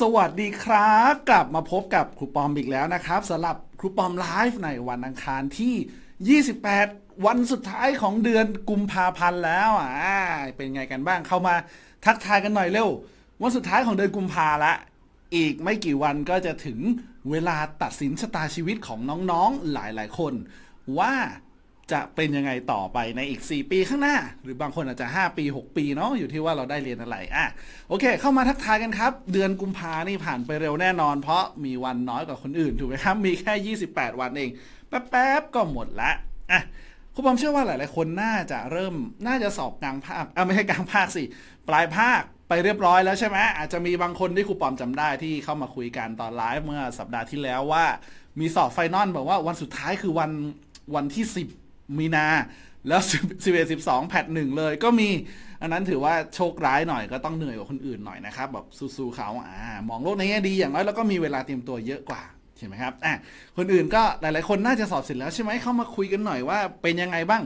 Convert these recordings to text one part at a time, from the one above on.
สวัสดีครับ กลับมาพบกับครูปอมอีกแล้วนะครับสำหรับครูปอมไลฟ์ในวันอังคารที่ 28 วันสุดท้ายของเดือนกุมภาพันธ์แล้วอ่าเป็นไงกันบ้างเข้ามาทักทายกันหน่อยเร็ว วันสุดท้ายของเดือนกุมภาละอีกไม่กี่วันก็จะถึงเวลาตัดสินชะตาชีวิตของน้องๆหลายๆคนว่าจะเป็นยังไงต่อไปในอีก 4 ปีข้างหน้า หรือบางคนอาจจะ 5 ปี 6 ปีเนาะอยู่ที่ว่าเราได้เรียนอะไรอ่ะโอเค เข้ามาทักทายกันครับ เดือนกุมภานี่ผ่านไปเร็วแน่นอนเพราะมีวันน้อยกว่าคนอื่นถูกไหมครับมีแค่ 28 วันเอง แป๊บๆก็หมดละอ่ะคุณผมเชื่อว่าหลายๆ คนน่าจะเริ่มน่าจะสอบกลางภาคอ่ะไม่ใช่กลางภาคสิปลายภาคไปเรียบร้อยแล้วใช่ไหมอาจจะมีบางคนที่ครูปอมจำได้ที่เข้ามาคุยกันตอนไลฟ์เมื่อสัปดาห์ที่แล้วว่า มีสอบไฟนอลบอกว่า วันสุดท้ายคือวันวันที่10มีนาแล้วสิบเอ็ดสิบสองแพทหนึ่งเลย ก็มีอันนั้นถือว่าโชคร้ายหน่อยก็ต้องเหนื่อยกว่าคนอื่นหน่อยนะครับ แบบสู้ๆเขาอ่ามองโลกในแง่ดีอย่างน้อยแล้วก็มีเวลาเตรียมตัวเยอะกว่าใช่ไหมครับอ่ะคนอื่นก็หลายๆคนน่าจะสอบเสร็จแล้วใช่ไหมเข้ามาคุยกันหน่อยว่าเป็นยังไงบ้าง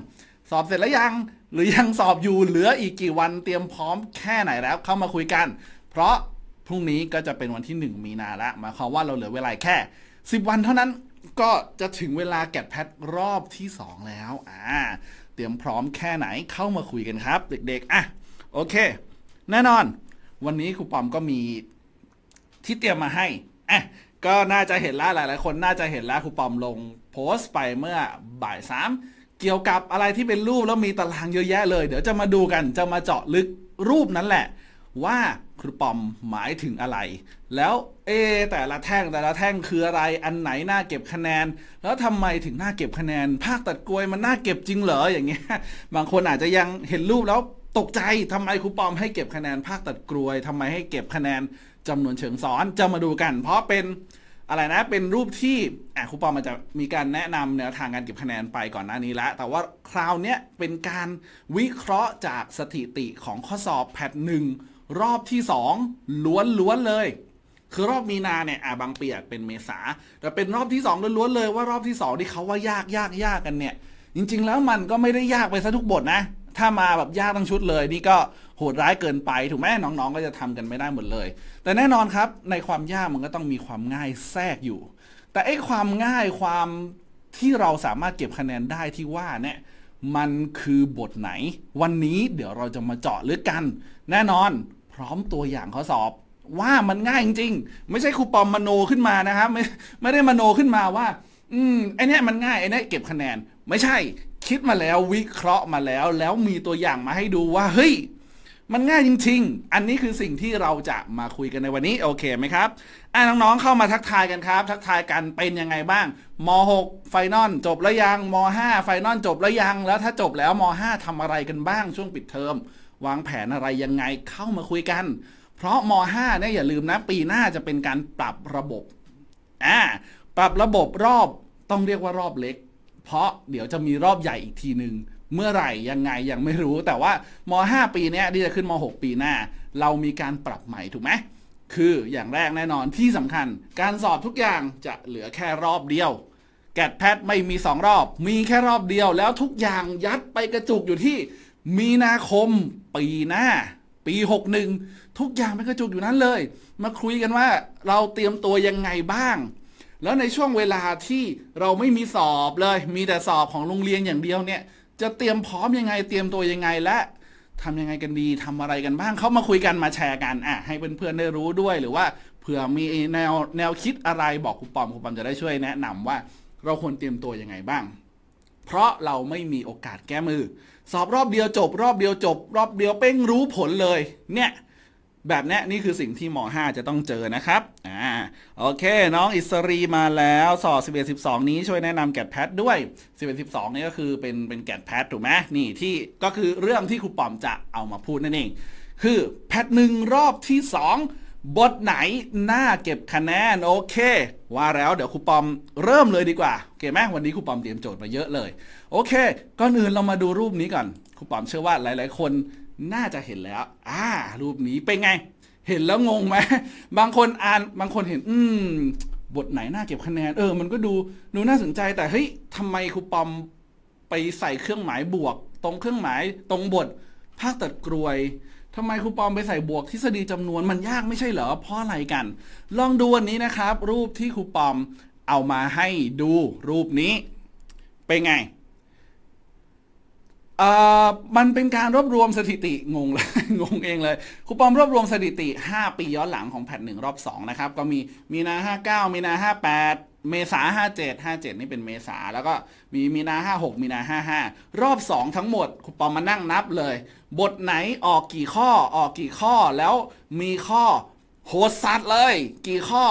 สอบเสร็จแล้วยังหรือยังสอบอยู่เหลืออีกกี่วันเตรียมพร้อมแค่ไหนแล้ว เข้ามาคุยกัน เพราะพรุ่งนี้ก็จะเป็นวันที่ 1 มีนาละหมายความว่าเราเหลือเวลาแค่ 10 วันเท่านั้นก็จะถึงเวลาแกะแพท รอบที่ 2 แล้ว อ่า เตรียมพร้อมแค่ไหนเข้ามาคุยกันครับ เด็กๆ อ่ะ โอเค แน่นอน วันนี้ครูปอมก็มี ที่เตรียมมาให้ อ่ะ ก็น่าจะเห็นแล้วหลายๆ คนน่าจะเห็นแล้วครูปอมลงโพสต์ไปเมื่อบ่ายสามเกี่ยวกับอะไรที่เป็นรูปแล้วมีตารางเยอะแยะเลย เดี๋ยวจะมาดูกันจะมาเจาะลึกรูปนั้นแหละ ว่าครูปอมหมายถึงอะไร แล้วเอ แต่ละแท่งแต่ละแท่งคืออะไร อันไหนน่าเก็บคะแนน แล้วทำไมถึงน่าเก็บคะแนน ภาคตัดกลวยมันน่าเก็บจริงเหรอ อย่างเงี้ย บางคนอาจจะยังเห็นรูปแล้วตกใจทำไมครูปอมให้เก็บคะแนนภาคตัดกลวย ทำไมให้เก็บคะแนน จำนวนเชิงซ้อนจะมาดูกัน เพราะเป็นอะไรนะ เป็นรูปที่ครูปอมอาจจะมีการแนะนำแนวทางการเก็บคะแนนไปก่อนหน้านี้แล้ว แต่ว่าคราวนี้เป็นการวิเคราะห์จากสถิติของข้อสอบแพทหนึ่งรอบที่2ล้วนๆเลย คือ รอบมีนา เนี่ยอ่าบางเปียกเป็นเมษาแต่เป็นรอบที่2ล้วนๆเลยว่ารอบที่ 2 ที่เขาว่ายากยากยากกันเนี่ย จริงๆแล้วมันก็ไม่ได้ยากไปซะทุกบทนะ ถ้ามาแบบยากทั้งชุดเลย นี่ก็โหดร้ายเกินไปถูกไหมน้องๆ ก็จะทำกันไม่ได้หมดเลย แต่แน่นอนครับ ในความยากมันก็ต้องมีความง่ายแทรกอยู่ แต่ไอ้ความง่ายความที่เราสามารถเก็บคะแนนได้ที่ว่าเนี่ยมันคือบทไหน วันนี้เดี๋ยวเราจะมาเจาะลึกกัน แน่นอนร้อมตัวอย่างข้อสอบว่ามันง่ายจริงๆ ไม่ใช่ครูปอมมโนขึ้นมานะครับ ไม่ไม่ได้มโนขึ้นมาว่า อืมไอเนี้ยมันง่ายไอเนี้ยเก็บคะแนน ไม่ใช่ คิดมาแล้ววิเคราะห์มาแล้ว แล้วมีตัวอย่างมาให้ดูว่าเฮ้ย มันง่ายจริงๆ อันนี้คือสิ่งที่เราจะมาคุยกันในวันนี้ โอเคไหมครับ อ่าน้องๆ เข้ามาทักทายกันครับ ทักทายกันเป็นยังไงบ้างม .6 ไฟนอลจบแล้วยังม .5 ไฟนอลจบแล้วยังแล้วถ้าจบแล้วม .5 ทำอะไรกันบ้าง ช่วงปิดเทอมวางแผนอะไรยังไงเข้ามาคุยกัน เพราะม .5 เนี่ยอย่าลืมนะปีหน้าจะเป็นการปรับระบบอ่าปรับระบบรอบต้องเรียกว่ารอบเล็ก เพราะเดี๋ยวจะมีรอบใหญ่อีกทีหนึ่งเมื่อไหร่ยังไงยังไม่รู้ แต่ว่าม .5 ปีนี้ที่จะขึ้นม .6 ปีหน้า เรามีการปรับใหม่ถูกไหม คืออย่างแรกแน่นอนที่สำคัญการสอบทุกอย่างจะเหลือแค่รอบเดียวแกดแพทไม่มี2รอบ มีแค่รอบเดียวแล้วทุกอย่างยัดไปกระจุกอยู่ที่มีนาคมปีหน้าปี61ทุกอย่างมันกระจุกอยู่นั้นเลย มาคุยกันว่าเราเตรียมตัวยังไงบ้าง แล้วในช่วงเวลาที่เราไม่มีสอบเลย มีแต่สอบของโรงเรียนอย่างเดียวเนี่ย จะเตรียมพร้อมยังไงเตรียมตัวยังไงและทำยังไงกันดีทำอะไรกันบ้าง เขามาคุยกันมาแชร์กันอ่ะให้เพื่อนๆได้รู้ด้วยหรือว่า เผื่อมีแนวแนวคิดอะไรบอกครูปอมครูปอมจะได้ช่วยแนะนำว่าเราควรเตรียมตัวยังไงบ้าง เพราะเราไม่มีโอกาสแก้มือสอบรอบเดียวจบรอบเดียวจบ รอบเดียวเป้งรู้ผลเลย เนี่ยแบบนี้นี่คือสิ่งที่หมอ5จะต้องเจอนะครับอ่าโอเคน้องอิสรีมาแล้วสอบ11 12 นี้ช่วยแนะนำแกดแพทด้วย 11 12 นี้ก็คือเป็นเป็นแกดแพทถูกไหมนี่ที่ก็คือเรื่องที่ครูปอมจะเอามาพูดนั่นเองคือแพทหนึ่งรอบที่ 2บทไหนน่าเก็บคะแนน โอเค ว่าแล้วเดี๋ยวครูปอมเริ่มเลยดีกว่าโอเคไหมวันนี้ครูปอมเตรียมโจทย์มาเยอะเลย โอเคก่อนอื่นเรามาดูรูปนี้ก่อนครูปอมเชื่อว่าหลายๆคนน่าจะเห็นแล้ว อ่า รูปนี้เป็นไง เห็นแล้วงงไหมบางคนอ่านบางคนเห็น อืมบทไหนน่าเก็บคะแนนเออ มันก็ดูดูน่าสนใจแต่เฮ้ยทำไมครูปอม ไปใส่เครื่องหมายบวก ตรงเครื่องหมายตรงบท ภาคตัดกรวยทำไมครูปอมไปใส่บวกทฤษฎีจำนวนมันยากไม่ใช่เหรอเพราะอะไรกัน ลองดูวันนี้นะครับรูปที่ครูปอมเอามาให้ดูรูปนี้เป็นไงมันเป็นการรวบรวมสถิติงงเลยงงเองเลยคูปอมรวบรวมสถิติ 5 ปีย้อนหลังของแ่นหนึ่งรอบ2นะครับ ก็มีมีนา59มีนา58 เมษา 57 57 นี่เป็นเมษาแล้วก็มีมีนา 56มีนา55รอบ 2 ทั้งหมดคูปอมมานั่งนับเลยบทไหนออกกี่ข้อออกกี่ข้อแล้วมีข้อโหดสัตว์เลยกี่ข้อ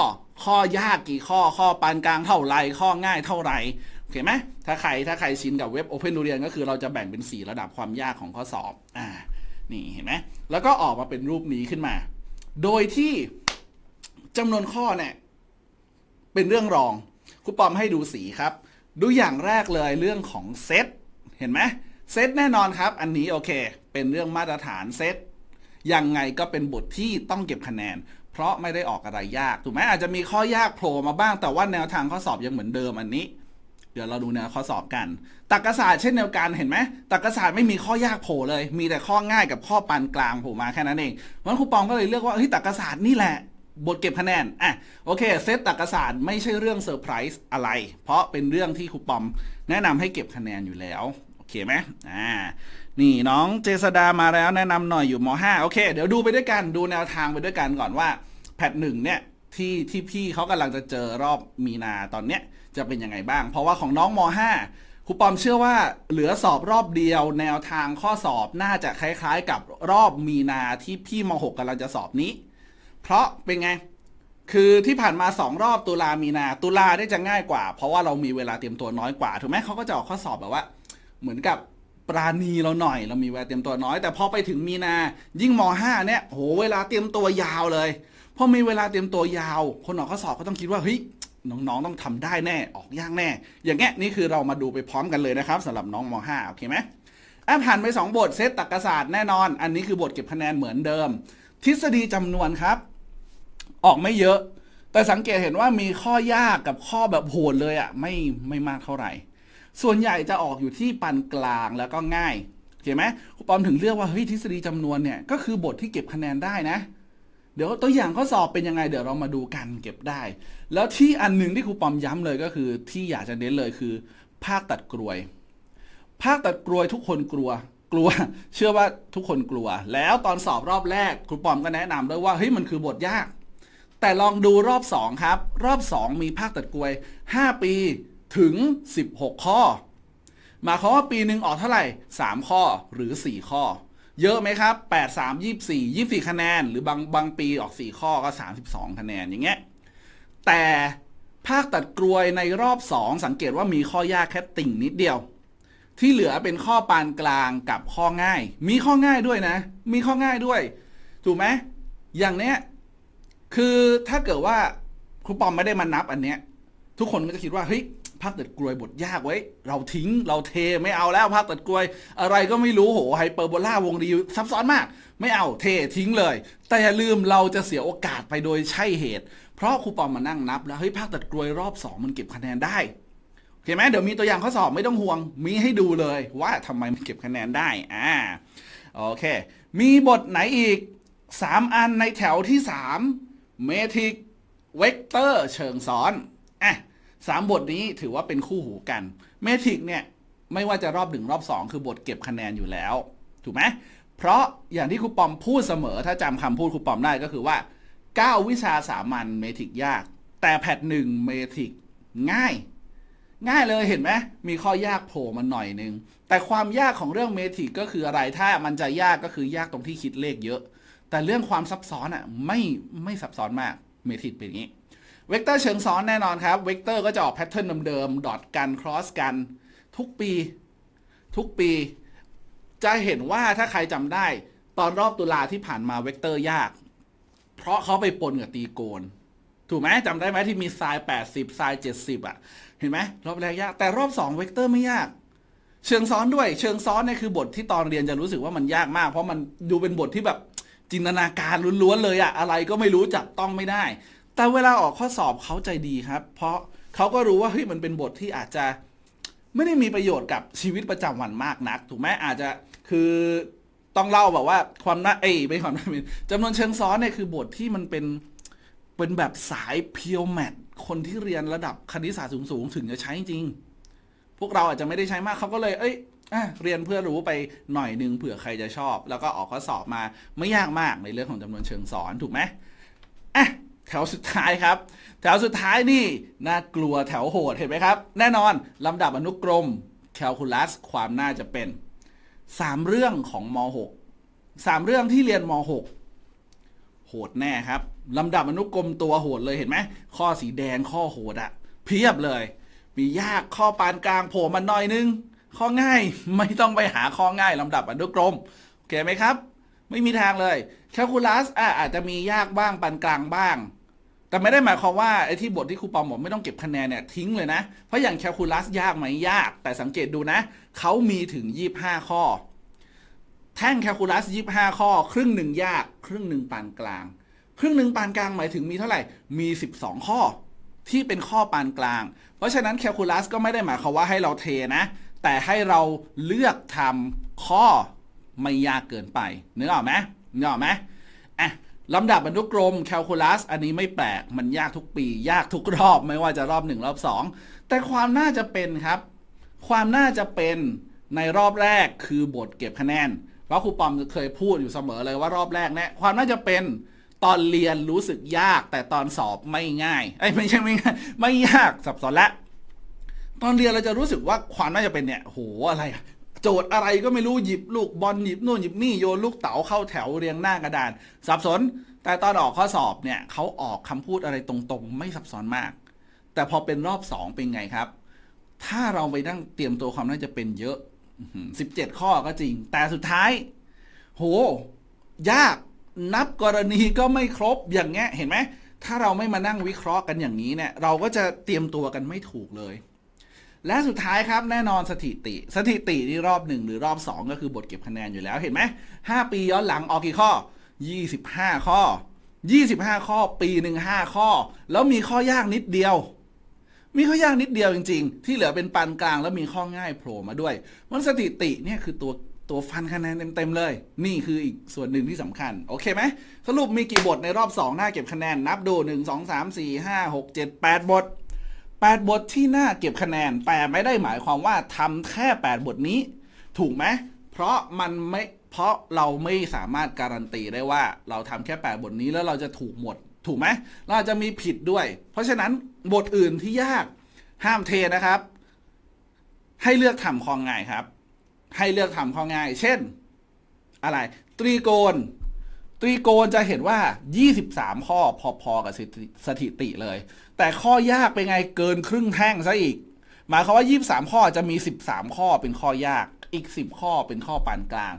ข้อยากกี่ข้อข้อปานกลางเท่าไรข้อง่ายเท่าไหร่โอเคไหม ถ้าใครถ้าใครชินกับเว็บ Open ดูเรียนก็คือเราจะแบ่งเป็น 4 ระดับความยากของข้อสอบ อ่า นี่เห็นไหม แล้วก็ออกมาเป็นรูปนี้ขึ้นมา โดยที่จำนวนข้อเนี่ยเป็นเรื่องรองครูปอมให้ดูสีครับ ดูอย่างแรกเลยเรื่องของเซตเห็นไหมเซตแน่นอนครับ อันนี้โอเค เป็นเรื่องมาตรฐานเซตยังไงก็เป็นบทที่ต้องเก็บคะแนน เพราะไม่ได้ออกอะไรยาก ถูกไหมอาจจะมีข้อยากโผล่มาบ้าง แต่ว่าแนวทางข้อสอบยังเหมือนเดิมอันนี้ดี๋ยวเราดูแนวข้อสอบกัน ตรรกศาสตร์เช่นเดียวกันเห็นไหมตรรกศาสตร์ไม่มีข้อยากโผล่เลย มีแต่ข้อง่ายกับข้อปานกลางโผล่มาแค่นั้นเองวันครูปองก็เลยเลือกว่าเฮ้ยตรรกศาสตร์นี่แหละ บทเก็บคะแนน อ่ะ โอเคเซตตรรกศาสตร์ไม่ใช่เรื่องเซอร์ไพรส์อะไร เพราะเป็นเรื่องที่ครูปอม แนะนำให้เก็บคะแนนอยู่แล้ว โอเคไหมอ่านี่น้องเจษดามาแล้วแนะนำหน่อยอยู่ม .5 โอเค เดี๋ยวดูไปด้วยกัน ดูแนวทางไปด้วยกันก่อนว่า แพทหนึ่งเนี่ยที่ที่พี่เขากำลังจะเจอรอบมีนาตอนเนี้ยจะเป็น ยังไงบ้าง เพราะว่าของน้องม .5 ครูปอมเชื่อว่า เหลือสอบรอบเดียว แนวทางข้อสอบน่าจะคล้าย ๆกับรอบมีนาที่พี่ม .6 กำลังจะสอบนี้ เพราะเป็นไง คือที่ผ่านมา 2 รอบตุลามีนาตุลาได้จะง่ายกว่าเพราะว่าเรามีเวลาเตรียมตัวน้อยกว่าถูกไหมเขาก็จะออกข้อสอบแบบว่า เหมือนกับปราณีเราหน่อย เรามีเวลาเตรียมตัวน้อยแต่พอไปถึงมีนายิ่งม .5 เนี่ยโห เวลาเตรียมตัวยาวเลยพอมีเวลาเตรียมตัวยาว คนออกข้อสอบก็ต้องคิดว่าเฮ้ยน้องๆต้องทำได้ แน่ ออกยากแน่ อย่างเงี้ยนี่ คือเรามาดูไปพร้อมกันเลย นะครับ สำหรับน้อง ม .5 โอเคไหมอ่ะผ่านไป 2 บทเซตตรรกศาสตร์แน่นอน อันนี้ คือบทเก็บ คะแนนเหมือนเดิม ทฤษฎีจำนวนครับ ออกไม่เยอะ แต่สังเกตเห็นว่ามีข้อยากกับข้อแบบโหดเลยอะ่ะไม่ไม่มากเท่าไหร่ ส่วนใหญ่จะออกอยู่ที่ปานกลางแล้วก็ง่ายเข้าไหมปอมถึงเลือกว่าเฮ้ยทฤษฎีจำนวนเนี่ยก็คือบทที่เก็บคะแนนได้นะเดี๋ยวตัวอย่างข้อสอบเป็นยังไงเดี๋ยวเรามาดูกัน เก็บได้ แล้วที่อันหนึ่งที่ครูปอมย้ำเลยก็คือ ที่อยากจะเน้นเลยคือ ภาคตัดกลวย ภาคตัดกลวยทุกคนกลัว กลัวเชื่อว่าทุกคนกลัว แล้วตอนสอบรอบแรกครูปอมก็แนะนำด้วยว่าเฮ้ยมันคือบทยาก แต่ลองดูรอบ 2 ครับ รอบ 2 มีภาคตัดกลวย 5 ปีถึง 16 ข้อหมายความว่าปีหนึ่งออกเท่าไหร่ 3 ข้อหรือ 4 ข้อเยอะไหมครับ 8 3 24 24 คะแนน หรือบาง บาง ปีออก 4 ข้อ ก็ 32 คะแนน อย่างเงี้ย แต่ภาคตัดกรวยในรอบ 2 สังเกตว่ามีข้อยากแค่ติ่ง นิดเดียว ที่เหลือเป็นข้อปานกลางกับข้อง่าย มีข้อง่ายด้วย นะ มีข้อง่ายด้วย ถูกไหม อย่าง เนี้ย คือถ้าเกิดว่าครูปอมไม่ได้มานับอันเนี้ย ทุกคนก็จะคิดว่า เฮ้ยภาคตัดกลวยบทยากไว้เราทิ้งเราเทไม่เอาแล้ว ภาคตัดกลวยอะไรก็ไม่รู้โหไฮเปอร์โบลาวงรีซับซ้อนมาก ไม่เอาเททิ้งเลย แต่อย่าลืมเราจะเสียโอกาสไปโดยใช่เหตุ เพราะครูปอมมานั่งนับแล้วเฮ้ยภาคตัดกลวยรอบ 2 มันเก็บคะแนนได้เห็นไหมเดี๋ยวมีตัวอย่างข้อสอบไม่ต้องห่วง มีให้ดูเลยว่าทำไมมันเก็บคะแนนได้ อ่าโอเค มีบทไหนอีก 3 อันในแถวที่ 3 เมทริกเวกเตอร์เชิงซ้อนอ่ะสามบทนี้ถือว่าเป็นคู่หูกัน เมทริกเนี่ย ไม่ว่าจะรอบหนึ่งรอบสองคือบทเก็บคะแนนอยู่แล้ว ถูกไหมเพราะอย่างที่ครูปอมพูดเสมอ ถ้าจำคำพูดครูปอมได้ ก็คือว่า 9 วิชา สามัญเมทริกยาก แต่ แพทหนึ่งเมทริกง่าย ง่ายเลยเห็นไหมมีข้อยากโผล่มาหน่อยนึง แต่ความยากของเรื่องเมทริกก็คืออะไรถ้ามันจะยากก็คือยากตรงที่คิดเลขเยอะ แต่เรื่องความซับซ้อนอะ่ะไม่ไม่ซับซ้อนมากเมทริกเป็นอย่างนี้เวกเตอร์เชิงซ้อนแน่นอนครับเวกเตอร์ก็จะออกแพทเทิร์นเดิมๆดอทกันครอสกันทุกปี ทุกปี จะเห็นว่าถ้าใครจำได้ ตอนรอบตุลาที่ผ่านมาเวกเตอร์ยาก เพราะเขาไปปนกับตีโกน ถูกไหมจำได้ไหมที่มีไซส์แปดิบไซน์เจ็ดสิบอ่ะ เห็นไหมรอบแรกยากแต่รอบสองเวกเตอร์ไม่ยากเชิงซ้อนด้วย เชิงซ้อนเนี่ยคือบทที่ตอนเรียนจะรู้สึกว่ามันยากมาก เพราะมันดูเป็นบทที่แบบจินตนาการล้วนๆเลยอะอะไรก็ไม่รู้จับต้องไม่ได้แต่เวลาออกข้อสอบเขาใจดีครับ เพราะเขาก็รู้ว่าเฮ้ยมันเป็นบทที่อาจจะ ไม่ได้มีประโยชน์กับชีวิตประจำวันมากนัก ถูกไหมอาจจะคือต้องเล่าแบบว่า ความน่าเอ้ยไม่ความน่าเป็นจำนวนเชิงซ้อนเนี่ยคือบทที่มันเป็นเป็นแบบสายเพียวแมทคนที่เรียนระดับคณิตศาสตร์สูงๆถึงจะใช้จริง พวกเราอาจจะไม่ได้ใช้มากเขาก็เลยเอ้ยเรียนเพื่อรู้ไปหน่อยหนึ่งเผื่อใครจะชอบ แล้วก็ออกข้อสอบมาไม่ยากมากในเรื่องของจำนวนเชิงซ้อนถูกไหมอ่ะแถวสุดท้ายครับ แถวสุดท้ายนี่น่ากลัวแถวโหดเห็นไหมครับ แน่นอนลำดับอนุกรม แคลคูลัส ความน่าจะเป็น 3 เรื่องของม .6 3 เรื่องที่เรียนม .6 โหดแน่ครับลำดับอนุกรมตัวโหดเลยเห็นไหมข้อสีแดงข้อโหดอะเพียบเลย มียากข้อปานกลางโผล่มาหน่อยนึงข้อง่ายไม่ต้องไปหาข้อง่ายลำดับอนุกรมโอเคไหมครับ ไม่มีทางเลย แคลคูลัสอ่ะอาจจะมียากบ้างปานกลางบ้างแต่ไม่ได้หมายความว่าไอ้ที่บทที่ครูปอมบอกไม่ต้องเก็บคะแนนเนี่ยทิ้งเลยนะ เพราะอย่างแคลคูลัส ยากไหมยาก แต่สังเกตดูนะเขามีถึง 25 ข้อ แท่งแคลคูลัส 25 ข้อ ครึ่งหนึ่งยาก ครึ่งหนึ่งปานกลางครึ่งหนึ่งปานกลางหมายถึงมีเท่าไหร่มี 12 ข้อที่เป็นข้อปานกลาง เพราะฉะนั้นแคลคูลัสก็ไม่ได้หมายความว่าให้เราเทนะ แต่ให้เราเลือกทำข้อไม่ยากเกินไปเนื้ออกไหมเน้อออกไหมอ่ะลำดับบรรทุกกมแคลคูลัส อันนี้ไม่แปลก มันยากทุกปี ยากทุกรอบไม่ว่าจะรอบ 1 รอบ 2 แต่ความน่าจะเป็นครับ ความน่าจะเป็นในรอบแรกคือบทเก็บคะแนนเพราะครูปอมเคยพูดอยู่เสมอเลยว่ารอบแรกเนี่ยความน่าจะเป็นตอนเรียนรู้สึกยากแต่ตอนสอบไม่ง่ายไอ้ไม่ใช่ไม่ง่ายไม่ยากสับสนละตอนเรียนเราจะรู้สึกว่าความน่าจะเป็นเนี่ยโหอะไรจทย์อะไรก็ไม่รู้หยิบลูกบอลหยิบ นู่นหยิบนี่โยนลูกเต๋าเข้าแถวเรียงหน้ากระดานสับสน แต่ตอนออกข้อสอบเนี่ย เขาออกคำพูดอะไรตรงๆ ไม่ซับซ้อนมาก แต่พอเป็นรอบ2เป็นไงครับ ถ้าเราไปนั่งเตรียมตัวความน่าจะเป็นเยอะ17ข้อก็จริง แต่สุดท้าย โห ยากนับกรณีก็ไม่ครบอย่างเงี้ยเห็นไหมถ้าเราไม่มานั่งวิเคราะห์กันอย่างนี้เนี่ยเราก็จะเตรียมตัวกันไม่ถูกเลยและสุดท้ายครับแน่นอนสถิติ สถิติ นี่รอบ 1 หรือรอบ 2 ก็คือบทเก็บคะแนนอยู่แล้วเห็นไหม5ปีย้อนหลังออกกี่ข้อ 25 ข้อ 25 ข้อปีหนึ่ง5ข้อ แล้วมีข้อยากนิดเดียว มีข้อยากนิดเดียวจริง ๆ ที่เหลือเป็นปานกลางแล้วมีข้อง่ายโผล่มาด้วย มันสถิติเนี่ยคือตัวตัวฟันคะแนนเต็มๆเลยนี่คืออีกส่วนหนึ่งที่สำคัญโอเคไหมสรุปมีกี่บทในรอบ2หน้าเก็บคะแนน นับดู1 2 3 4 5 6 7 8บท8 บทที่น่าเก็บคะแนนแต่ ไม่ได้หมายความว่าทำแค่ 8 บทนี้ ถูกไหม เพราะมันไม่เพราะเราไม่สามารถการันตีได้ว่า เราทำแค่ 8 บทนี้แล้วเราจะถูกหมด ถูกไหม เราจะมีผิดด้วย เพราะฉะนั้นบทอื่นที่ยาก ห้ามเทนะครับ ให้เลือกทำข้อง่ายครับ ให้เลือกทำข้อง่าย เช่น อะไร ตรีโกณตรีโกณจะเห็นว่า23ข้อพอๆกับสถิติเลยแต่ข้อยากเป็นไงเกินครึ่งแท่งซะอีก หมายความว่า 23 ข้อจะมี 13 ข้อเป็นข้อยากอีก 10 ข้อเป็นข้อปานกลาง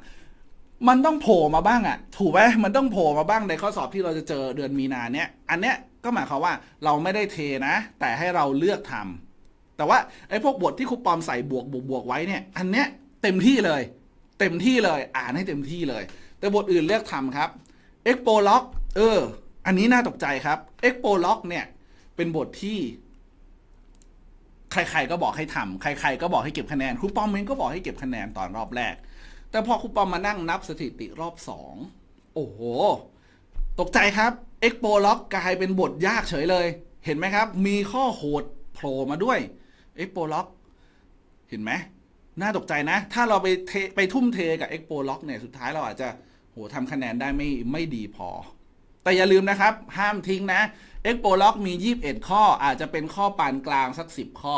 มันต้องโผล่มาบ้างอะถูกไหมมันต้องโผล่มาบ้างในข้อสอบที่เราจะเจอเดือนมีนาเนี้ยอันเนี้ยก็หมายความว่าเราไม่ได้เทนะ แต่ให้เราเลือกทำ แต่ว่าไอ้พวกบทที่ครูปอมใส่บวกบวกบวกไว้เนี่ย อันเนี้ยเต็มที่เลย เต็มที่เลยอ่านให้เต็มที่เลยแต่บทอื่นเลือกทำครับ e x p o l o g เอออันนี้น่าตกใจครับ e x p o l o g เนี่ยเป็นบทที่ ใคร ๆ ก็บอกให้ทำ ใครๆก็บอกให้เก็บคะแนน ครูปอมเองก็บอกให้เก็บคะแนนตอนรอบแรก แต่พอครูปอมมานั่งนับสถิติรอบสอง โอ้โห ตกใจครับเอ็กโปล็อกกลายเป็นบทยากเฉยเลย เห็นไหมครับ มีข้อโหดโผล่มาด้วยเอ็กโปล็อกเห็นไหม น่าตกใจนะ ถ้าเราไปเทไปทุ่มเทกับเอ็กโปล็อกเนี่ย สุดท้ายเราอาจจะ โห ทำคะแนนได้ไม่ไม่ดีพอ แต่อย่าลืมนะครับ ห้ามทิ้งนะเอ็กโปล็อกมี 21 ข้ออาจจะเป็นข้อปานกลางสัก 10 ข้อ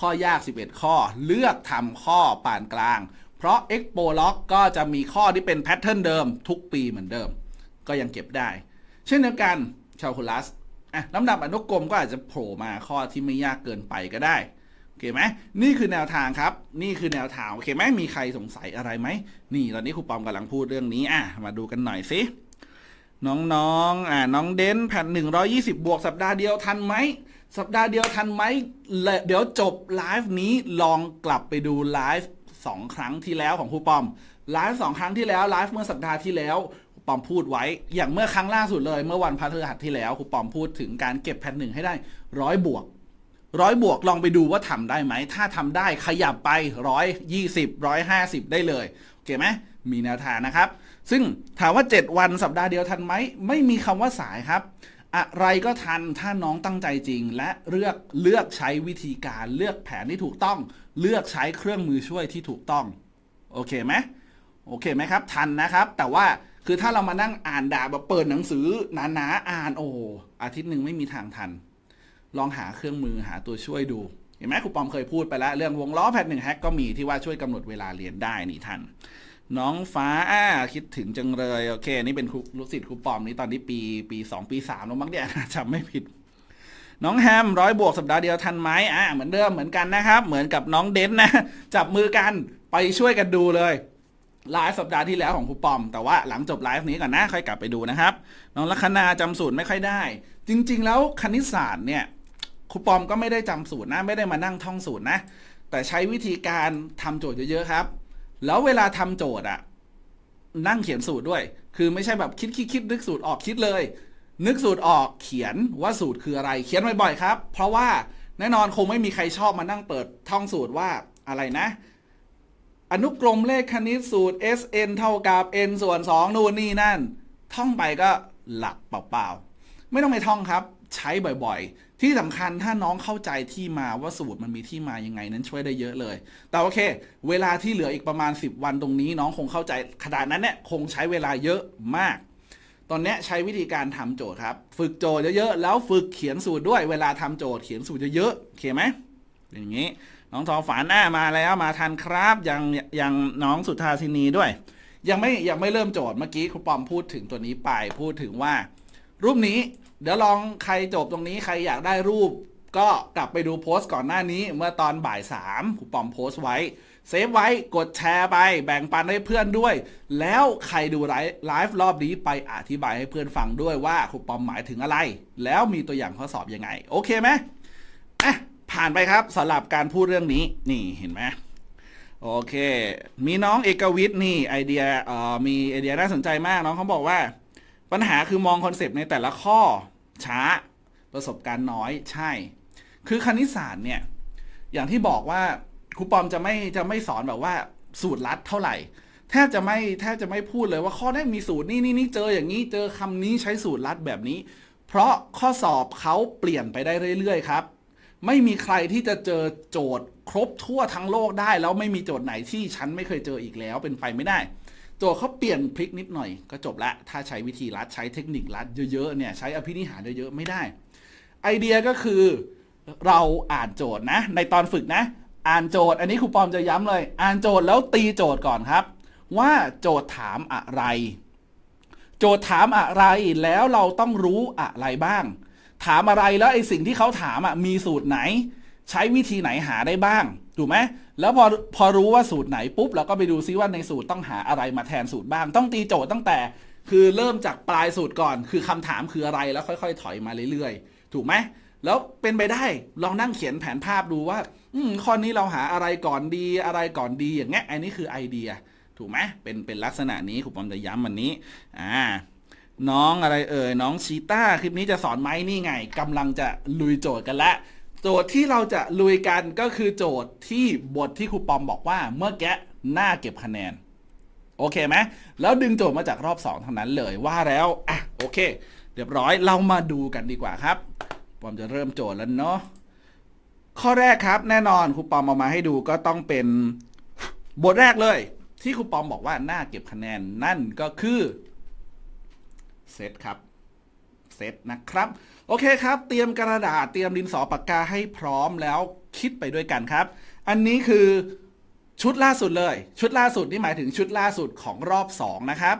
ข้อยาก 11 ข้อเลือกทำข้อปานกลาง เพราะ e x p o l o g ก็จะมีข้อที่เป็นแพทเทิร์นเดิมทุกปีเหมือนเดิม ก็ยังเก็บได้ เช่นเดียวกัน ชาคูลัสอ่ะลำดับอนุกรมก็อาจจะโผล่มาข้อที่ไม่ยากเกินไปก็ได้โอเคไหมนี่คือแนวทางครับ นี่คือแนวทางโอเคไหมมีใครสงสัยอะไรไหมนี่ตอนนี้ครูปอมกำลังพูดเรื่องนี้อ่ะมาดูกันหน่อยสิน้องๆอ่น้องเดนแผ่นหนึ่งร้อยี่สิบบวก สัปดาห์เดียวทันไหม สัปดาห์เดียวทันไหม เดี๋ยวจบไลฟ์นี้ลองกลับไปดู ไลฟ์สองครั้งที่แล้วของครูปอมไลฟ์สองครั้งที่แล้วไลฟ์เมื่อสัปดาห์ที่แล้วปอมพูดไว้อย่างเมื่อครั้งล่าสุดเลยเมื่อวันพฤหัสที่แล้วครูปอมพูดถึงการเก็บแผ่นหนึ่งให้ได้ร้อยบวกร้อยบวกลองไปดูว่าทำได้ไหม ถ้าทำได้ขยับไปร้อยยี่สิบร้อยห้าสิบได้เลยโอเคไหมมีแนวทางนะครับซึ่งถามว่า 7 วันสัปดาห์เดียวทันไหมไม่มีคำว่าสายครับ อะไรก็ทันถ้าน้องตั้งใจจริงและเลือกเลือกใช้วิธีการเลือกแผนที่ถูกต้องเลือกใช้เครื่องมือช่วยที่ถูกต้อง โอเคไหมโอเคไหมครับ ทันนะครับ แต่ว่าคือถ้าเรามานั่งอ่านดาแบบเปิดหนังสือหนาๆอ่านโอ้อาทิตย์หนึ่งไม่มีทางทัน ลองหาเครื่องมือหาตัวช่วยดูเห็นไหมครูปอมเคยพูดไปแล้ว เรื่องวงล้อแผ่นหนึ่งแฮกก็มีที่ว่าช่วยกำหนดเวลาเรียนได้นี่ทันน้องฟ้าอาคิดถึงจังเลยโอเคนี่เป็นครูลูกศิษย์ครูปอมนี่ตอนนี้ปี ปีสองปีสามแล้วมั้งเนี่ยจำไม่ผิด น้องแฮมร้อยบวกสัปดาห์เดียวทันไหมอ่าเหมือนเดิมเหมือนกันนะครับ เหมือนกับน้องเดนนะ จับมือกันไปช่วยกันดูเลยไลฟ์สัปดาห์ที่แล้วของครูปอม แต่ว่าหลังจบไลฟ์นี้ก่อนนะ ค่อยกลับไปดูนะครับ น้องลัคนาจำสูตรไม่ค่อยได้ จริง ๆแล้วคณิตศาสตร์เนี่ย ครูปอมก็ไม่ได้จำสูตรนะไม่ได้มานั่งท่องสูตรนะ แต่ใช้วิธีการทำโจทย์เยอะๆครับแล้วเวลาทำโจทย์อะนั่งเขียนสูตรด้วย คือไม่ใช่แบบคิดคิดคิดนึกสูตรออกคิดเลย นึกสูตรออกเขียนว่าสูตรคืออะไรเขียนบ่อยๆครับ เพราะว่าแน่นอนคงไม่มีใครชอบมานั่งเปิดท่องสูตรว่าอะไรนะ อนุกรมเลขคณิตสูตร Sn เท่ากับ n ส่วน 2 นู่นนี่นั่นท่องไปก็หลักเปล่าๆไม่ต้องไปท่องครับใช้บ่อยๆ ที่สำคัญถ้าน้องเข้าใจที่มาว่าสูตรมันมีที่มายังไงนั้นช่วยได้เยอะเลย แต่โอเค เวลาที่เหลืออีกประมาณ 10 วันตรงนี้น้องคงเข้าใจขนาดนั้นเนี่ยคงใช้เวลาเยอะมาก ตอนนี้ใช้วิธีการทำโจทย์ครับ ฝึกโจทย์เยอะๆ แล้ว ฝึกเขียนสูตรด้วยเวลาทำโจทย์เขียนสูตรเยอะๆโอเคไหม อย่างนี้ น้องทอฝันอ่ามาแล้วมาทันครับ ยังยังน้องสุทธาสินีด้วย ยังไม่ยังไม่เริ่มโจทย์เมื่อกี้ครูปอมพูดถึงตัวนี้ไปพูดถึงว่า รูปนี้เดี๋ยวลองใครจบตรงนี้ใครอยากได้รูปก็กลับไปดูโพสต์ก่อนหน้านี้เมื่อตอนบ่าย3ามคุูปอมโพสต์ไว้เซฟไว้กดแชร์ไปแบ่งปันให้เพื่อนด้วย แล้วใครดูไลฟ์รอบนี้ไปอธิบายให้เพื่อนฟังด้วยว่าคุูปอมหมายถึงอะไร แล้วมีตัวอย่างข้อสอบยังไง โอเคไหมอ่ะผ่านไปครับสำหรับการพูดเรื่องนี้นี่เห็นไหมโอเคมีน้องเอกวิทย์นี่ไอเดียมีไอเดียน่าสนใจมากน้องเขาบอกว่าปัญหาคือมองคอนเซปต์ในแต่ละข้อช้า ประสบการณ์น้อยใช่ คือคณิตศาสตร์เนี่ย อย่างที่บอกว่าครูปอมจะไม่จะไม่สอนแบบว่าสูตร ลัดเท่าไหร่แทบจะไม่แทบ จะไม่พูดเลยว่าข้อนี้มีสูตรนี่นี่นี่เจออย่างนี้เจอคำนี้ใช้สูตร ลัดแบบนี้ เพราะข้อสอบเขาเปลี่ยนไปได้เรื่อยๆครับไม่มีใครที่จะเจอโจทย์ครบทั่วทั้งโลกได้แล้วไม่มีโจทย์ไหนที่ฉันไม่เคยเจออีกแล้วเป็นไปไม่ได้จเขาเปลี่ยนพลิกนิดหน่อยก็จบละ ถ้าใช้วิธีรัด ใช้เทคนิครัด เยอะๆเนี่ยใช้อภินิหารเยอะๆไม่ได้ ไอเดียก็คือเราอ่านโจทย์นะ ในตอนฝึกนะ อ่านโจทย์อันนี้ครูปอมจะย้ำเลย อ่านโจทย์แล้วตี โจทย์ก่อนครับ ว่าโจทย์ถามอะไร โจทย์ถามอะไรแล้วเราต้องรู้อะไรบ้าง ถามอะไรแล้วไอสิ่งที่เขาถามอ่ะมีสูตรไหน ใช้วิธีไหนหาได้บ้างถูกไหมแล้วพอพอรู้ว่าสูตรไหนปุ๊บเราก็ไปดูซิว่าในสูตรต้องหาอะไรมาแทนสูตรบ้าง ต้องตีโจทย์ตั้งแต่คือเริ่มจากปลายสูตรก่อน คือคำถามคืออะไรแล้วค่อย ๆ ถอยมาเรื่อยๆ ถูกไหมแล้วเป็นไปได้ ลองนั่งเขียนแผนภาพดูว่า อืมข้อนี้เราหาอะไรก่อนดีอะไรก่อนดีอย่างเงี้ยอันนี้คือไอเดีย ถูกไหมเป็นเป็นลักษณะนี้ครูปอมจะย้ำวันนี้อ่าน้องอะไรเอ่ยน้องชีต้าคลิปนี้จะสอนไหมนี่ไงกำลังจะลุยโจทย์กันละโจทย์ที่เราจะลุยกันก็คือโจทย์ที่บทที่ครูปอมบอกว่าเมื่อแกหน้าเก็บคะแนนโอเคไหมแล้วดึงโจทย์มาจากรอบ 2ทางนั้นเลยว่าแล้วอ่ะโอเค เรียบร้อยเรามาดูกันดีกว่าครับปอมจะเริ่มโจทย์แล้วเนาะข้อแรกครับแน่นอนครูปอมเอามาให้ดูก็ต้องเป็นบทแรกเลย ที่ครูปอมบอกว่าหน้าเก็บคะแนนนั่นก็คือเซตครับเซตนะครับโอเคครับ เตรียมกระดาษ เตรียมดินสอปากกาให้พร้อมแล้วคิดไปด้วยกันครับ อันนี้คือชุดล่าสุดเลย ชุดล่าสุดนี่หมายถึงชุดล่าสุดของรอบ2นะครับ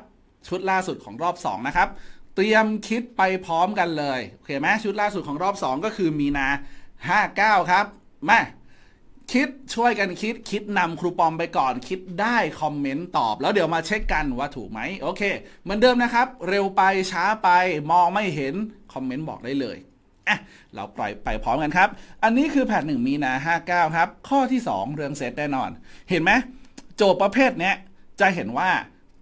ชุดล่าสุดของรอบ2นะครับ เตรียมคิดไปพร้อมกันเลย โอเคไหมชุดล่าสุดของรอบ 2 ก็คือมีนา 59 ครับ มาคิดช่วยกันคิด คิดนำครูปอมไปก่อนคิดได้คอมเมนต์ตอบแล้วเดี๋ยวมาเช็คกันว่าถูกไหมโอเคเหมือนเดิมนะครับ เร็วไปช้าไปมองไม่เห็นคอมเมนต์ บอกได้เลยอ่ะเราปล่อยไปพร้อมกันครับ อันนี้คือแผ่นหนึ่งมีนา59 ครับ ข้อที่ 2 เรื่องเซตแน่นอน เห็นไหมโจทย์ประเภท เนี้ย จะเห็นว่า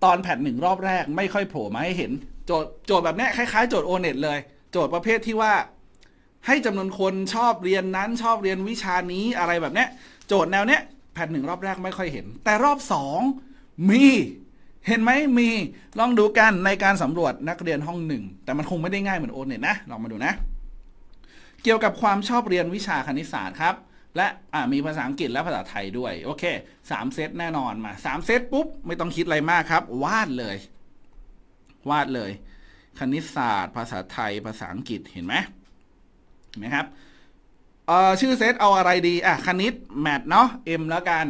ตอนแผ่นหนึ่งรอบแรก ไม่ค่อยโผล่มา ให้ เห็น โจทย์โจทย์แบบ เนี้ย คล้ายๆโจทย์โอเน็ตเลย โจทย์ประเภทที่ว่า ให้จำนวนคนชอบเรียนนั้นชอบเรียนวิชานี้อะไรแบบเนี้ยโจทย์แนวเนี้ยแ่นหนึ่งรอบแรกไม่ค่อยเห็น แต่รอบ2มีเห็นไหมมี ลองดูกันในการสำรวจนักเรียนห้องหนึ่งแต่มันคงไม่ได้ง่ายเหมือนโอนเนี่ยนะ ลองมาดูนะ เกี่ยวกับความชอบเรียนวิชาคณิตศาสตร์ครับ และมีภาษาอังกฤษและภาษาไทยด้วย โอเค 3 เซตแน่นอนมา 3 เซตปุ๊บ ไม่ต้องคิดอะไรมากครับ วาดเลย วาดเลย คณิตศาสตร์ ภาษาไทยภาษาอังกฤษเห็นไหมเห็นไหมครับชื่อเซตเอาอะไรดีอ่ะ คณิตแมทเนาะ M แล้วกัน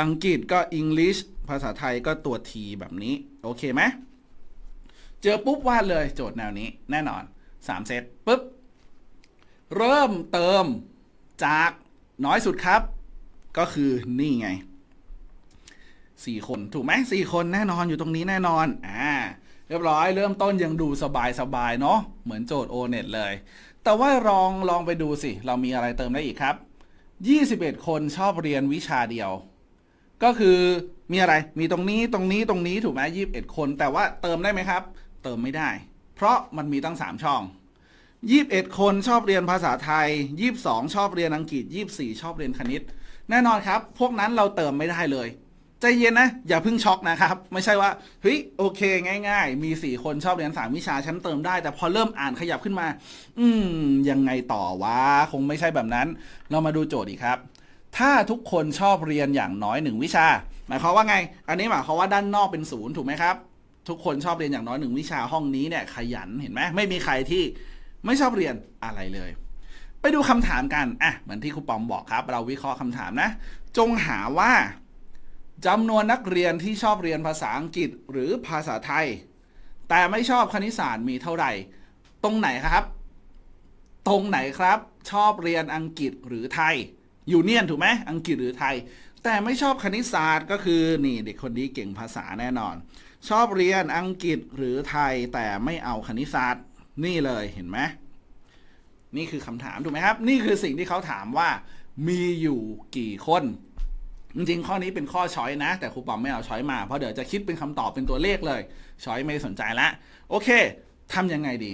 อังกฤษก็ English ภาษาไทยก็ตัวทีแบบนี้ โอเคไหมเจอปุ๊บ วาดเลย โจทย์แนวนี้แน่นอน 3เซตปุ๊บ เริ่มเติมจากน้อยสุดครับ ก็คือนี่ไง 4 คนถูกไหมสี่คนแน่นอนอยู่ตรงนี้แน่นอนอ่าเรียบร้อยเริ่มต้นยังดูสบายๆเนาะเหมือนโจทย์โอเน็ตเลย แต่ว่าลองลองไปดูสิ เรามีอะไรเติมได้อีกครับ 21 คนชอบเรียนวิชาเดียวก็คือมีอะไร มีตรงนี้ ตรงนี้ตรงนี้ถูกไหมยี่สิบเอ็ดคน แต่ว่าเติมได้ไหมครับ เติมไม่ได้ เพราะมันมีตั้งสามช่อง ยี่สิบเอ็ดคนชอบเรียนภาษาไทย ยี่สิบสองชอบเรียนอังกฤษยี่สิบสี่ชอบเรียนคณิตแน่นอนครับพวกนั้นเราเติมไม่ได้เลย ใจเย็นนะ อย่าเพิ่งช็อกนะครับ ไม่ใช่ว่า เฮ้ย โอเคง่ายๆ มีสี่คนชอบเรียนสามวิชาฉันเติมได้ แต่พอเริ่มอ่านขยับขึ้นมา อืมยังไงต่อวะ คงไม่ใช่แบบนั้น เรามาดูโจทย์อีกครับถ้าทุกคนชอบเรียนอย่างน้อยหนึ่งวิชาหมายความว่าไง อันนี้หมายความว่าด้านนอกเป็นศูนย์ถูกไหมครับ ทุกคนชอบเรียนอย่างน้อยหนึ่งวิชาห้องนี้เนี่ยขยันเห็นไหมไม่มีใครที่ไม่ชอบเรียนอะไรเลย ไปดูคำถามกันอ่ะเหมือนที่ครูปอมบอกครับ เราวิเคราะห์คำถามนะ จงหาว่า จำนวนนักเรียนที่ชอบเรียนภาษาอังกฤษหรือภาษาไทย แต่ไม่ชอบคณิตศาสตร์มีเท่าไหร่ ตรงไหนครับ ตรงไหนครับ ชอบเรียนอังกฤษหรือไทยยูเนียนถูกไหมอังกฤษหรือไทย แต่ไม่ชอบคณิตศาสตร์ ก็คือนี่ เด็กคนนี้เก่งภาษาแน่นอน ชอบเรียนอังกฤษหรือไทยแต่ไม่เอาคณิตศาสตร์ นี่เลยเห็นไหมนี่คือคำถามถูกไหมครับนี่คือสิ่งที่เขาถามว่ามีอยู่กี่คน จริงๆข้อนี้เป็นข้อช้อยนะ แต่ครูปอมไม่เอาช้อยมา เพราะเดี๋ยวจะคิดเป็นคำตอบเป็นตัวเลขเลยช้อยไม่สนใจละโอเค ทํำยังไงดี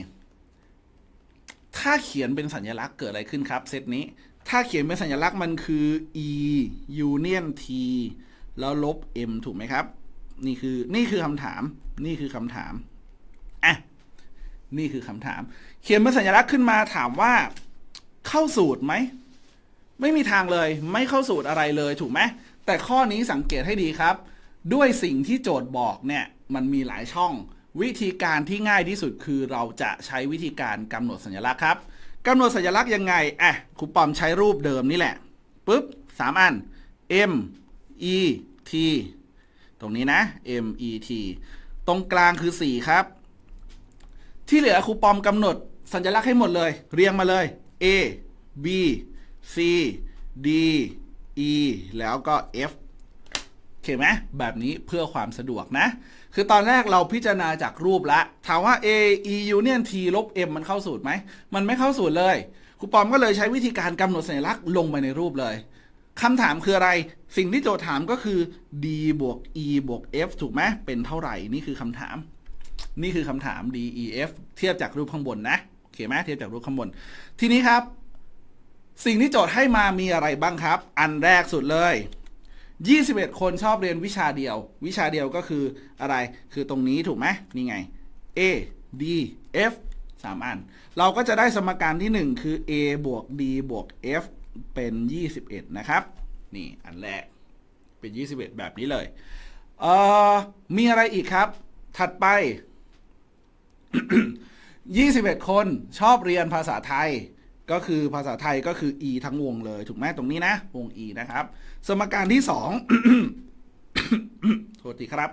ถ้าเขียนเป็นสัญลักษณ์เกิดอะไรขึ้นครับเซตนี้ถ้าเขียนเป็นสัญลักษณ์มันคือ e union t แล้วลบ m ถูกไหมครับ นี่คือ นี่คือคำถาม นี่คือคำถามอ่ะนี่คือคำถาม เขียนเป็นสัญลักษณ์ขึ้นมาถามว่า เข้าสูตรไหม ไม่มีทางเลย ไม่เข้าสูตรอะไรเลย ถูกไหม แต่ข้อนี้สังเกตให้ดีครับ ด้วยสิ่งที่โจทย์บอกเนี่ย มันมีหลายช่อง วิธีการที่ง่ายที่สุดคือเราจะใช้วิธีการกำหนดสัญลักษณ์ครับกำหนดสัญลักษณ์ยังไง อ่ะครูปอมใช้รูปเดิมนี่แหละ ปุ๊บ สามอัน M E T ตรงนี้นะ M E T ตรงกลางคือ 4 ครับ ที่เหลือครูปอมกำหนดสัญลักษณ์ให้หมดเลย เรียงมาเลย A B C D E แล้วก็ F โอเคไหม แบบนี้เพื่อความสะดวกนะคือตอนแรกเราพิจารณาจากรูปละถามว่า a e union t ลบ m มันเข้าสูตรไหม มันไม่เข้าสูตรเลยครูปอมก็เลยใช้วิธีการกำหนดสัญลักษณ์ลงไปในรูปเลยคำถามคืออะไร สิ่งที่โจทย์ถามก็คือ d บวก e บวก f ถูกไหมเป็นเท่าไหร่ นี่คือคำถาม นี่คือคำถาม d e f เทียบจากรูปข้างบนนะ โอเคไหมเทียบจากรูปข้างบน ทีนี้ครับ สิ่งที่โจทย์ให้มามีอะไรบ้างครับ อันแรกสุดเลย21 คนชอบเรียนวิชาเดียว วิชาเดียวก็คืออะไร คือตรงนี้ถูกไหมนี่ไง A D F 3 อัน เราก็จะได้สมการที่1คือ A บวก D บวก F เป็น 21 นะครับ นี่อันแรก เป็น 21 แบบนี้เลย เอ่อมีอะไรอีกครับ ถัดไป 21 คนชอบเรียนภาษาไทย ก็คือภาษาไทยก็คือ E ทั้งวงเลย ถูกไหมตรงนี้นะ วง E นะครับสมการที่สองโทษทีครับ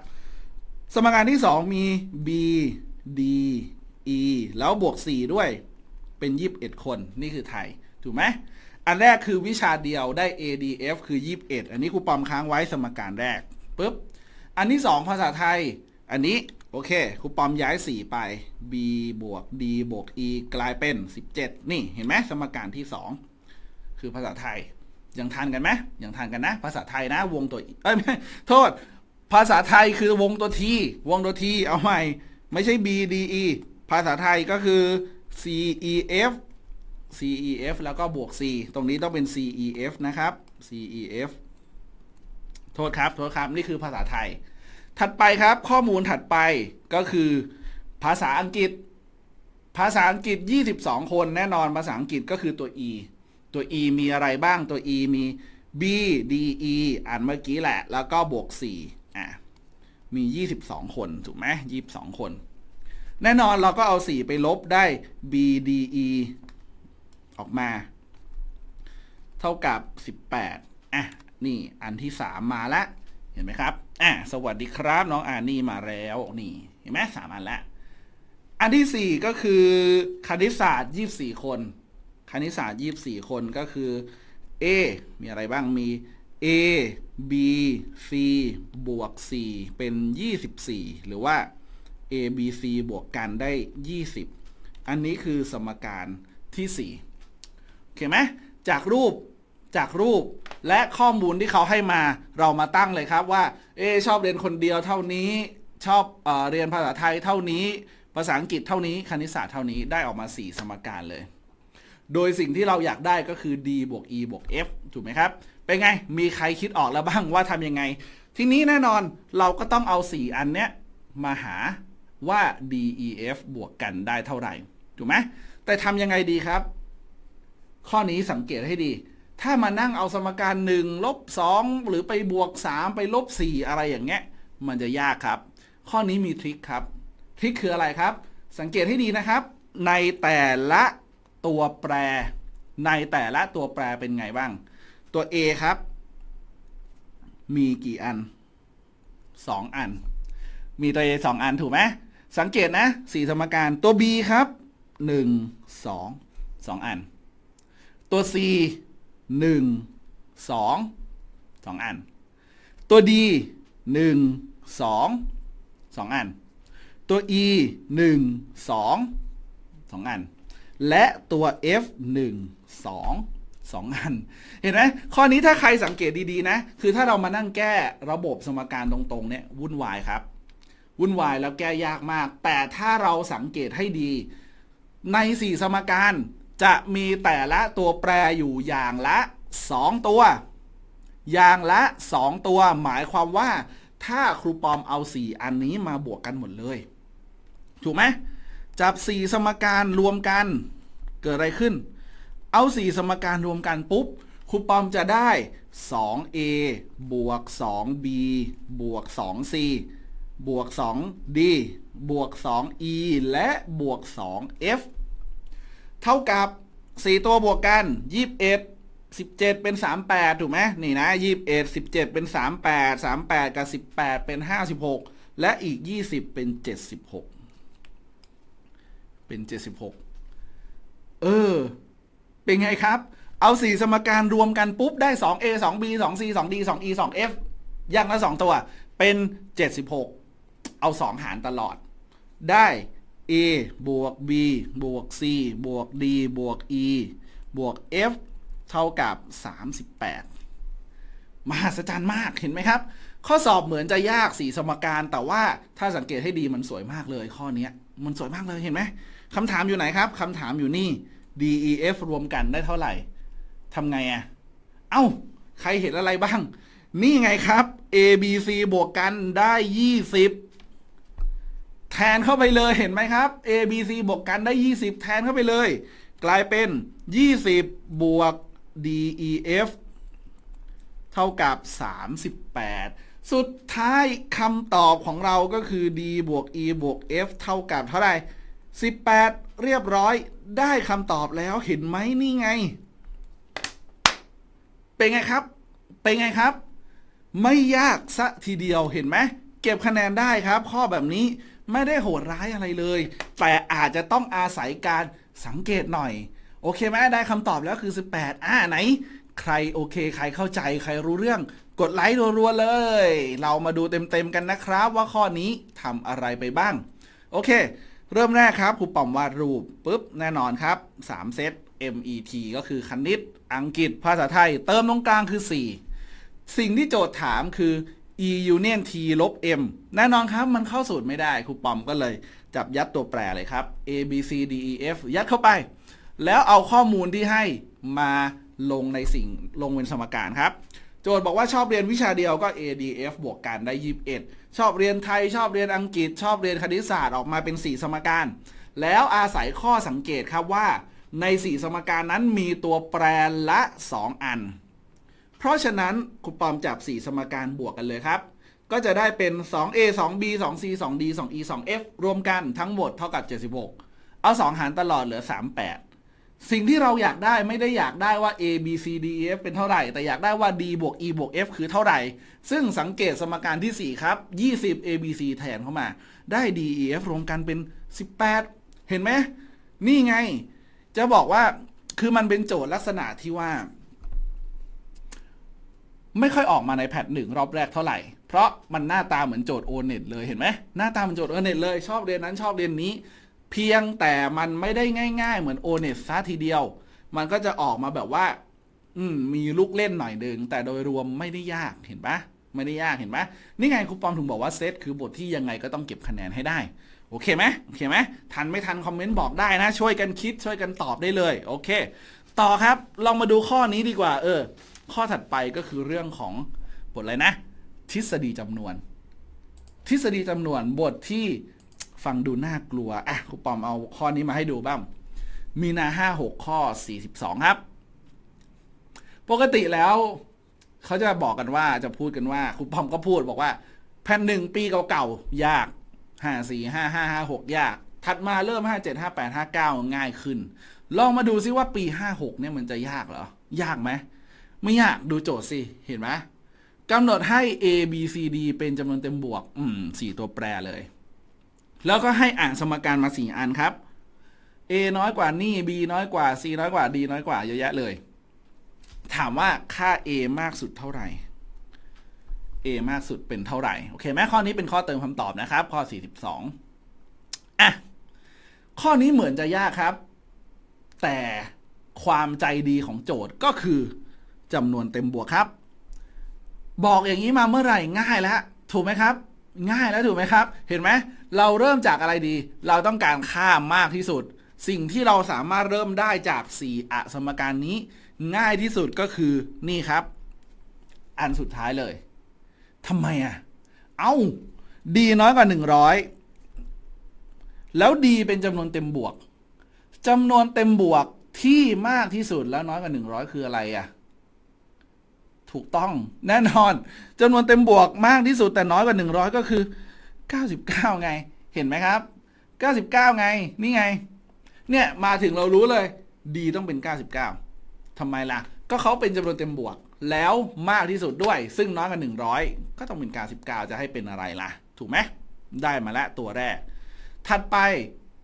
สมการที่สองมี b d e แล้วบวก 4 ด้วย เป็น 21 คน นี่คือไทย ถูกไหม อันแรกคือวิชาเดียวได้ a d f คือ 21 อันนี้ครูปอมค้างไว้สมการแรกปุ๊บ อันที่งภาษาไทย อันนี้ โอเค ครูปอมย้าย 4 ไป b บวก d บวก e กลายเป็น 17 นี่เห็นไหม สมการที่สอง คือภาษาไทยยังทันกันไหมยังทันกันนะ ภาษาไทยนะ วงตัว เอ้ยไม่โทษ ภาษาไทยคือวงตัวที วงตัวที เอาใหม่ ไม่ใช่ B D E ภาษาไทยก็คือ C E F C E F แล้วก็บวก C ตรงนี้ต้องเป็น C E F นะครับ C E F โทษครับ โทษครับ นี่คือภาษาไทย ถัดไปครับ ข้อมูลถัดไปก็คือภาษาอังกฤษ ภาษาอังกฤษ 22 คนแน่นอน ภาษาอังกฤษก็คือตัว E ตัว e มีอะไรบ้างตัว e มี b d e อ่านเมื่อกี้แหละ แล้วก็บวก4อ่ะมี 22 คน ถูกไหมองคน แน่นอนเราก็เอา 4 ไปลบได้ b d e ออกมา เท่ากับ 18อ่ะนี่ อันที่ 3 มาละเห็นไหมครับอ่ะสวัสดีครับน้องอานี่มาแล้วนี่เห็นไหมสามอันละอันที่ 4 ก็คือคณิตศาสตร์ 24 คนคณิตศาสตร์ 24 คน ก็คือ A มีอะไรบ้าง มี A B C บวก 4 เป็น 24 หรือว่า A B C บวกกันได้ 20 อันนี้คือสมการที่ 4 โอเคไหมจากรูป จากรูป และข้อมูลที่เขาให้มา เรามาตั้งเลยครับว่าเอชอบเรียนคนเดียวเท่านี้ ชอบเอเรียนภาษาไทยเท่านี้ ภาษาอังกฤษเท่านี้ คณิตศาสตร์เท่านี้ ได้ออกมา 4 สมการเลยโดยสิ่งที่เราอยากได้ก็คือ d บวก e บวก f ถูกไหมครับ เป็นไง มีใครคิดออกแล้วบ้างว่าทำยังไง ทีนี้แน่นอนเราก็ต้องเอา 4 อันเนี้ยมาหาว่า d e f บวกกันได้เท่าไหร่ ถูกไหม แต่ทำยังไงดีครับ ข้อนี้สังเกตให้ดี ถ้ามานั่งเอาสมการ1ลบ2หรือไปบวก 3 ไปลบ 4 อะไรอย่างเงี้ย มันจะยากครับ ข้อนี้มีทริคครับ ทริคคืออะไรครับ สังเกตให้ดีนะครับ ในแต่ละตัวแปรในแต่ละตัวแปรเป็นไงบ้าง ตัว A ครับ มีกี่อัน 2 อัน มีตัว A 2อันถูกไหม สังเกตนะสี่สมการ ตัว B ครับ 1 2 2 อัน ตัว C 1 2 2 อัน ตัว D 1 2 2 อัน ตัว E 1 2 2 อันและตัว f 1 2 2อัน เห็นไหมข้อนี้ถ้าใครสังเกตดีๆ นะ คือถ้าเรามานั่งแก้ระบบสมการตรงๆ เนี่ยวุ่นวายครับ วุ่นวายแล้วแก้ยากมาก แต่ถ้าเราสังเกตให้ดี ใน 4 สมการจะมีแต่ละตัวแปรอยู่อย่างละ 2 ตัว อย่างละ 2 ตัวหมายความว่าถ้าครูปอมเอา 4 อันนี้มาบวกกันหมดเลย ถูกไหมจับสี่สมการรวมกัน เกิดอะไรขึ้น เอาสี่สมการรวมกันปุ๊บ ครูปอมจะได้ 2a บวก 2b บวก 2c บวก 2d บวก 2e และบวก 2f เท่ากับ 4 ตัวบวกกัน 21 17เป็น 38 ถูกไหมนี่นะ21 17 เป็น 38 38 กับ 18 เป็น 56 และอีก 20 เป็น 76เป็นหกเออ เป็นไงครับ เอาสี่สมการรวมกันปุ๊บ ได้สองเอสองบีสองซีสองดย่างละสองตัว เป็นเจ็ดสิบหกเอาสองหารตลอด ได้ a บวก b บวก c บวก d บวก e บวก f เท่ากับ 38 มหัศจรรย์มากเห็นไหมครับ ข้อสอบเหมือนจะยากสีสมการ แต่ว่าถ้าสังเกตให้ดีมันสวยมากเลยข้อนี้มันสวยมากเลยเห็นไหมคำถามอยู่ไหนครับ คำถามอยู่นี่ DEF รวมกันได้เท่าไหร่ทำไงอะ่ะ เอา้า ใครเห็นอะไรบ้าง นี่ไงครับ ABC บวกกันได้ 20 แทนเข้าไปเลยเห็นไหมครับ ABC บวกกันได้ 20 แทนเข้าไปเลย กลายเป็น 20 บวก DEF เท่ากับ 38 สุดท้ายคำตอบของเราก็คือ D บวก E บวก F เท่ากับเท่าไหร่18 เรียบร้อยได้คำตอบแล้วเห็นไหมนี่ไง เป็นไงครับเป็นไงครับ ไม่ยากซะทีเดียวเห็นไหม เก็บคะแนนได้ครับ ข้อแบบนี้ไม่ได้โหดร้ายอะไรเลย แต่อาจจะต้องอาศัยการสังเกตหน่อย โอเคไหมได้คำตอบแล้ว คือ 18อ่าไหน ใคร โอเคใครเข้าใจ ใครรู้เรื่อง กดไลค์รัวๆเลย เรามาดูเต็มๆกันนะครับ ว่าข้อนี้ทำอะไรไปบ้างโอเคเริ่มแรกครับ ครูป๋อมวาดรูปปุ๊บ แน่นอนครับ 3เซต MET ก็คือคณิต อังกฤษ ภาษาไทย เติมตรงกลางคือ 4 สิ่งที่โจทย์ถามคือ e union t ลบ m แน่นอนครับ มันเข้าสูตรไม่ได้ ครูป๋อมก็เลย จับยัดตัวแปรเลยครับ a b c d e f ยัดเข้าไป แล้วเอาข้อมูลที่ให้มาลงในสิ่งลงเป็นสมการครับจทย์บอกว่าชอบเรียนวิชาเดียวก็ ADF บวกกันได้ 21 ชอบเรียนไทยชอบเรียนอังกฤษชอบเรียนคณิตศาสตร์ออกมาเป็น 4 สมการ แล้วอาศัยข้อสังเกตครับว่า ใน 4 สมการนั้นมีตัวแปรละ 2 อัน เพราะฉะนั้นคุณปอมจับ 4 สมการบวกกันเลยครับ ก็จะได้เป็น 2a 2b 2c 2d 2e 2f รวมกันทั้งหมดเท่ากับ 76 เอา 2 หารตลอดเหลือ 38สิ่งที่เราอยากได้ไม่ได้อยากได้ว่า a b c d e f เป็นเท่าไหร่ แต่อยากได้ว่า d บวก e บวก f คือเท่าไหร่ ซึ่งสังเกตสมการที่ 4 ครับ 20 a b c แทนเข้ามา ได้ d e f รวมกันเป็น 18 เห็นไหม นี่ไง จะบอกว่าคือมันเป็นโจทย์ลักษณะที่ว่า ไม่ค่อยออกมาในแพทหนึ่งรอบแรกเท่าไหร่ เพราะมันหน้าตาเหมือนโจทย์โอเน็ตเลยเห็นไหมหน้าตาเหมือนโจทย์โอเน็ตเลยชอบเรียนนั้นชอบเรียนนี้เพียงแต่มันไม่ได้ง่ายๆ เหมือนโอเนสซะทีเดียว มันก็จะออกมาแบบว่าอืมมีลูกเล่นหน่อยหนึ่งแต่โดยรวมไม่ได้ยากเห็นปะไม่ได้ยากเห็นปะนี่ไงครูปอมถึงบอกว่าเซตคือบทที่ยังไงก็ต้องเก็บคะแนนให้ได้โอเคไหมโอเคไหมทันไม่ทันคอมเมนต์บอกได้นะช่วยกันคิด ช่วยกันตอบได้เลยโอเค ต่อครับลองมาดูข้อนี้ดีกว่า เออข้อถัดไปก็คือเรื่องของบทอะไรนะ ทฤษฎีจำนวน ทฤษฎีจำนวนบทที่ฟังดูน่ากลัว อ่ะครูปอมเอาข้อนี้มาให้ดูบ้าง มีนาห้าหกข้อสี่สิบสองครับ ปกติแล้ว เขาจะบอกกันว่าจะพูดกันว่าครูปอมก็พูดบอกว่าแผ่นหนึ่งปีเก่าๆยาก ห้าสี่ห้าห้าห้าหกยาก ถัดมาเริ่มห้าเจ็ดห้าแปดห้าเก้าง่ายขึ้น ลองมาดูซิว่าปีห้าหกเนี่ยมันจะยากเหรอ ยากไหม ไม่ยากดูโจทย์สิ เห็นไหม กำหนดให้ a b c d เป็นจำนวนเต็มบวก อืม สี่ตัวแปรเลยแล้วก็ให้อ่านสมการมาสี่อันครับ a น้อยกว่านี่ b น้อยกว่า c น้อยกว่า d น้อยกว่าเยอะแยะเลย ถามว่าค่า a มากสุดเท่าไหร่ a มากสุดเป็นเท่าไหร่ โอเคไหมข้อนี้เป็นข้อเติมคำตอบนะครับ ข้อ42อ่ะ ข้อนี้เหมือนจะยากครับ แต่ความใจดีของโจทย์ก็คือจำนวนเต็มบวกครับ บอกอย่างนี้มาเมื่อไหร่ง่ายแล้ว ถูกไหมครับ ง่ายแล้วถูกไหมครับ เห็นไหมเราเริ่มจากอะไรดี เราต้องการค่ามากที่สุด สิ่งที่เราสามารถเริ่มได้จาก4อสมการนี้ ง่ายที่สุดก็คือ นี่ครับ อันสุดท้ายเลยทำไมอ่ะ เอา้าดีน้อยกว่า100 แล้วดีเป็นจำนวนเต็มบวกจำนวนเต็มบวกที่มากที่สุดแล้วน้อยกว่า100 คืออะไรอ่ะ ถูกต้อง แน่นอนจำนวนเต็มบวกมากที่สุดแต่น้อยกว่า100ก็คือ99 ไงเห็นไหมครับ 99 ไง นี่ไง เนี่ย มาถึงเรารู้เลยดี ต้องเป็น 99 ทำไมล่ะ ก็เขาเป็นจำนวนเต็มบวก แล้วมากที่สุดด้วย ซึ่งน้อยกว่า 100 ก็ต้องเป็น 99 จะให้เป็นอะไรล่ะ ถูกไหมได้มาแล้วตัวแรก ถัดไป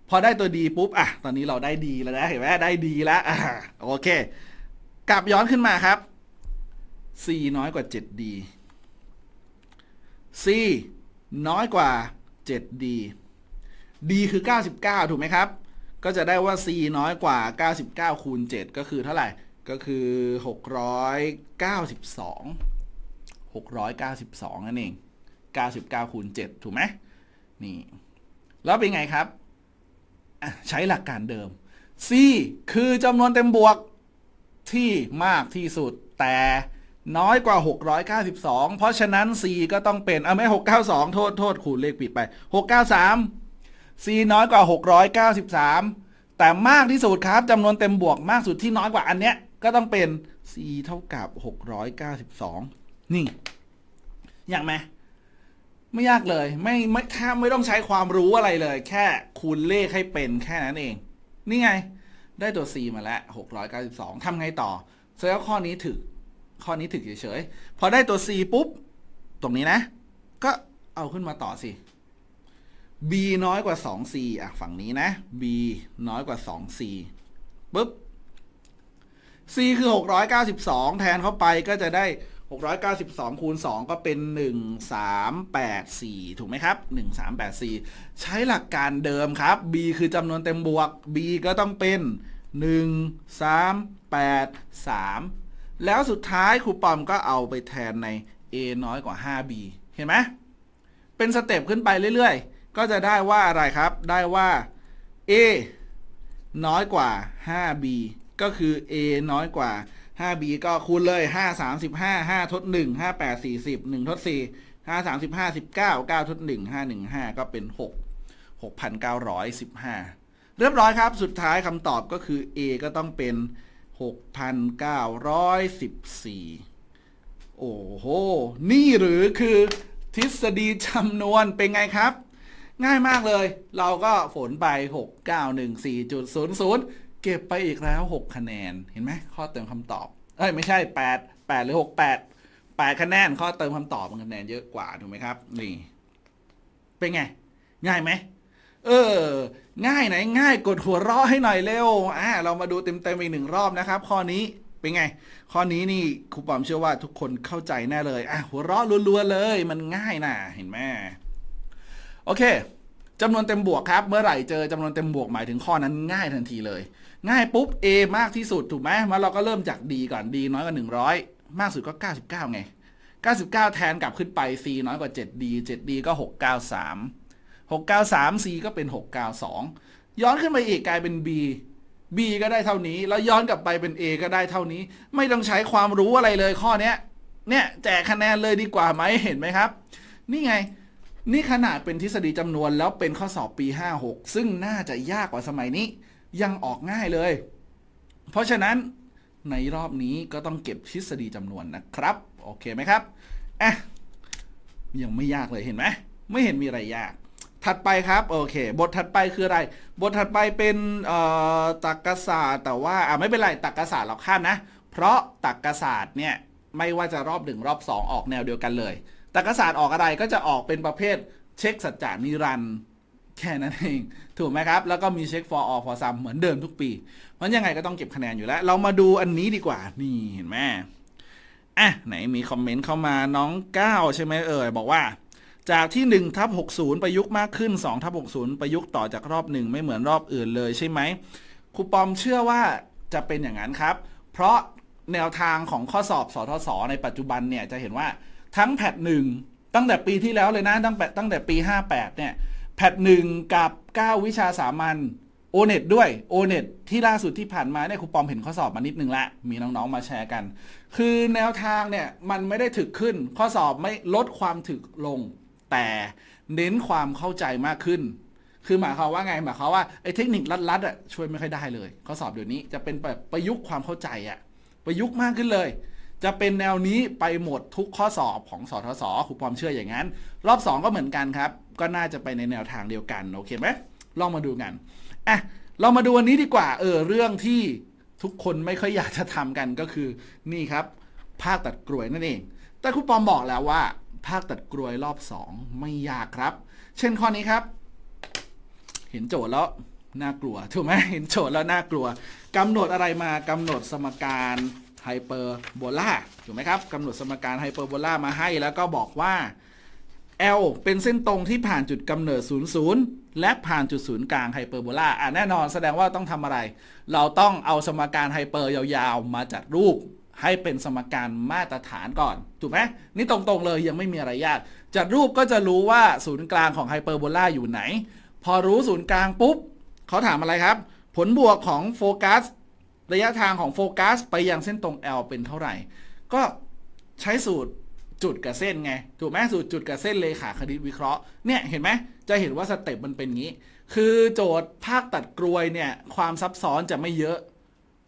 พอได้ตัวดีปุ๊บอ่ะตอนนี้เราได้ดีแล้วนะเห็นไหมได้ดีแล้วอโอเค กลับย้อนขึ้นมาครับ c น้อยกว่า 7d c น้อยกว่า 7d d คือ 99 ถูกไหมครับ ก็จะได้ว่า c น้อยกว่า 99 คูณ 7 ก็คือเท่าไหร่ ก็คือ 692 692 นั่นเอง 99 คูณ 7 ถูกไหม นี่ แล้วเป็นไงครับ ใช้หลักการเดิม c คือจำนวนเต็มบวกที่มากที่สุดแต่น้อยกว่า 692 เพราะฉะนั้น C ก็ต้องเป็นเอาไม่ 692 โทษโทษขูดเลขผิดไป 693 C น้อยกว่า 693 แต่มากที่สุดครับจำนวนเต็มบวกมากสุดที่น้อยกว่าอันเนี้ยก็ต้องเป็น C เท่ากับ692 นี่ อยากไหมไม่ยากเลย ไม่ไม่ถ้าไม่ต้องใช้ความรู้อะไรเลย แค่คูณเลขให้เป็นแค่นั้นเอง นี่ไง ได้ตัว C มาแล้ว 692ทำไงต่อซลล์ข้อนี้ถึอข้อนี้ถึกเฉยๆพอได้ตัว c ปุ๊บ ตรงนี้นะ ก็เอาขึ้นมาต่อสิ b น้อยกว่า 2c อ่ะ ฝั่งนี้นะ b น้อยกว่า 2c ปุ๊บ c คือ 692 แทนเข้าไปก็จะได้ 692 คูณ 2 ก็เป็น 1384 ถูกไหมครับ 1384 ใช้หลักการเดิมครับ b คือจำนวนเต็มบวก b ก็ต้องเป็น 1 3 8 3แล้วสุดท้ายครูปอมก็เอาไปแทนใน a น้อยกว่า 5b เห็นไหม เป็นสเต็ปขึ้นไปเรื่อยๆ ก็จะได้ว่าอะไรครับ ได้ว่า a น้อยกว่า 5b ก็คือ a น้อยกว่า 5b ก็คูณเลย 5 35 5ทด1 5 8 40 1 ทด4 5 35 19 9ทด1 5 1 5 ก็เป็น 6 6,915 เรียบร้อยครับ สุดท้ายคำตอบก็คือ a ก็ต้องเป็น6,914 โอ้โห นี่หรือคือทฤษฎีจำนวนเป็นไงครับ ง่ายมากเลย เราก็ฝนไป 6,914.00 เก็บไปอีกแล้ว 6 คะแนน เห็นไหม ข้อเติมคำตอบ เอ้ย ไม่ใช่ 8 8 หรือ 6 8 8 คะแนน ข้อเติมคำตอบมันคะแนนเยอะกว่าถูกไหมครับ นี่ เป็นไง ง่ายไหมเออง่ายไหน ง่ายกดหัวเราะให้หน่อยเร็วอ่าเรามาดูเต็มๆอีกหนึ่งรอบนะครับ ข้อนี้เป็นไง ข้อนี้นี่ครูปอมเชื่อว่าทุกคนเข้าใจแน่เลยอ่ะหัวเราะรัวๆเลย มันง่ายน่ะเห็นไหมโอเคจำนวนเต็มบวกครับ เมื่อไหร่เจอจำนวนเต็มบวกหมายถึงข้อนั้นง่ายทันทีเลย ง่ายปุ๊บ A มากที่สุดถูกไหมมาเราก็เริ่มจาก D ก่อน D น้อยกว่า 100 มากสุดก็ 99 ไง 99 แทนกลับขึ้นไป C น้อยกว่า 7D 7D ก็693 693 C ก็เป็น 692 ย้อนขึ้นไปอีกกลายเป็น B B ก็ได้เท่านี้ แล้วย้อนกลับไปเป็น A ก็ได้เท่านี้ ไม่ต้องใช้ความรู้อะไรเลยข้อนี้เนี่ยแจกคะแนนเลยดีกว่าไหมเห็นไหมครับ นี่ไงนี่ขนาดเป็นทฤษฎีจำนวนแล้วเป็นข้อสอบปี 56 ซึ่งน่าจะยากกว่าสมัยนี้ ยังออกง่ายเลย เพราะฉะนั้นในรอบนี้ก็ต้องเก็บทฤษฎีจำนวนนะครับโอเคไหมครับอ่ะยังไม่ยากเลยเห็นไหมไม่เห็นมีอะไรยากถัดไปครับ โอเคบทถัดไปคืออะไร บทถัดไปเป็นตักกศาสตร์แต่ว่า อ่าไม่เป็นไรตักกศาสตร์เราข้ามนะ เพราะตักกศาสตร์เนี่ย ไม่ว่าจะรอบหนึ่งรอบ 2 ออกแนวเดียวกันเลยตักกศาสตร์ออกอะไรก็จะออกเป็นประเภทเช็คสัจจานิรันแค่นั้น เอง ถูกไหมครับ แล้วก็มีเช็ค for all for s o m เหมือนเดิมทุกปี เพราะยังไงก็ต้องเก็บคะแนนอยู่แล้ว เรามาดูอันนี้ดีกว่า นี่เห็นไหมอ่ะไหนมีคอมเมนต์เข้ามาน้องก้าวใช่ไหมเอ่ยบอกว่าจากที่1ทับ60ประยุกต์มากขึ้น2ทับ60ประยุกต์ต่อจากรอบ1ไม่เหมือนรอบอื่นเลยใช่ไหมครูปอมเชื่อว่าจะเป็นอย่างนั้นครับ เพราะแนวทางของข้อสอบ สทศในปัจจุบันเนี่ยจะเห็นว่าทั้งแพทหนึ่งตั้งแต่ปีที่แล้วเลยนะตั้งแต่ตั้งแต่ปี58เนี่ยแพทหนึ่งกับ 9 วิชาสามัญโอเน็ตด้วยโอเน็ตที่ล่าสุดที่ผ่านมาเนี่ยครูปอมเห็นข้อสอบมานิดนึงละ มีน้องๆมาแชร์กัน คือแนวทางเนี่ยมันไม่ได้ถึกขึ้น ข้อสอบไม่ลดความถึกลงแต่เน้นความเข้าใจมากขึ้น คือหมายความว่าไงหมายความว่าไอ้เทคนิคลัดๆอ่ะช่วยไม่ค่อยได้เลย ข้อสอบเดี๋ยวนี้จะเป็นแบบประยุกต์ความเข้าใจอ่ะประยุกต์มากขึ้นเลย จะเป็นแนวนี้ไปหมดทุกข้อสอบของสทศครูปอมเชื่ออย่างนั้น รอบ 2 ก็เหมือนกันครับ ก็น่าจะไปในแนวทางเดียวกันโอเคไหมลองมาดูกันอ่ะเรามาดูวันนี้ดีกว่า เออเรื่องที่ทุกคนไม่ค่อยอยากจะทำกันก็คือนี่ครับภาคตัดกลวยนั่นเอง แต่ครูปอมบอกแล้วว่าภาคตัดกรวยรอบ 2 ไม่ยากครับเช่นข้อนี้ครับ เห็นโจทย์แล้วน่ากลัวถูกไหมเห็นโจทย์แล้วน่ากลัว กำหนดอะไรมากำหนดสมการไฮเปอร์โบลาถูกไหมครับกำหนดสมการไฮเปอร์โบลามาให้ แล้วก็บอกว่า L เป็นเส้นตรงที่ผ่านจุดกำเนิด0 0และผ่านจุดศูนย์กลางไฮเปอร์โบลาอ่ะแน่นอนแสดงว่าต้องทำอะไร เราต้องเอาสมการไฮเปอร์ยาวๆมาจัดรูปให้เป็นสมการมาตรฐานก่อน ถูกไหมนี่ตรงๆเลยยังไม่มีอะไรยากจัดรูปก็จะรู้ว่าศูนย์กลางของไฮเปอร์โบลาอยู่ไหน พอรู้ศูนย์กลางปุ๊บเขาถามอะไรครับ ผลบวกของโฟกัสระยะทางของโฟกัสไปยังเส้นตรง L เป็นเท่าไหร่ ก็ใช้สูตรจุดกับเส้นไง ถูกไหมสูตรจุดกับเส้นเลขาคณิตวิเคราะห์ เนี่ย เห็นไหม จะเห็นว่าสเต็ปมันเป็นงี้ คือโจทย์ภาคตัดกรวยเนี่ยความซับซ้อนจะไม่เยอะ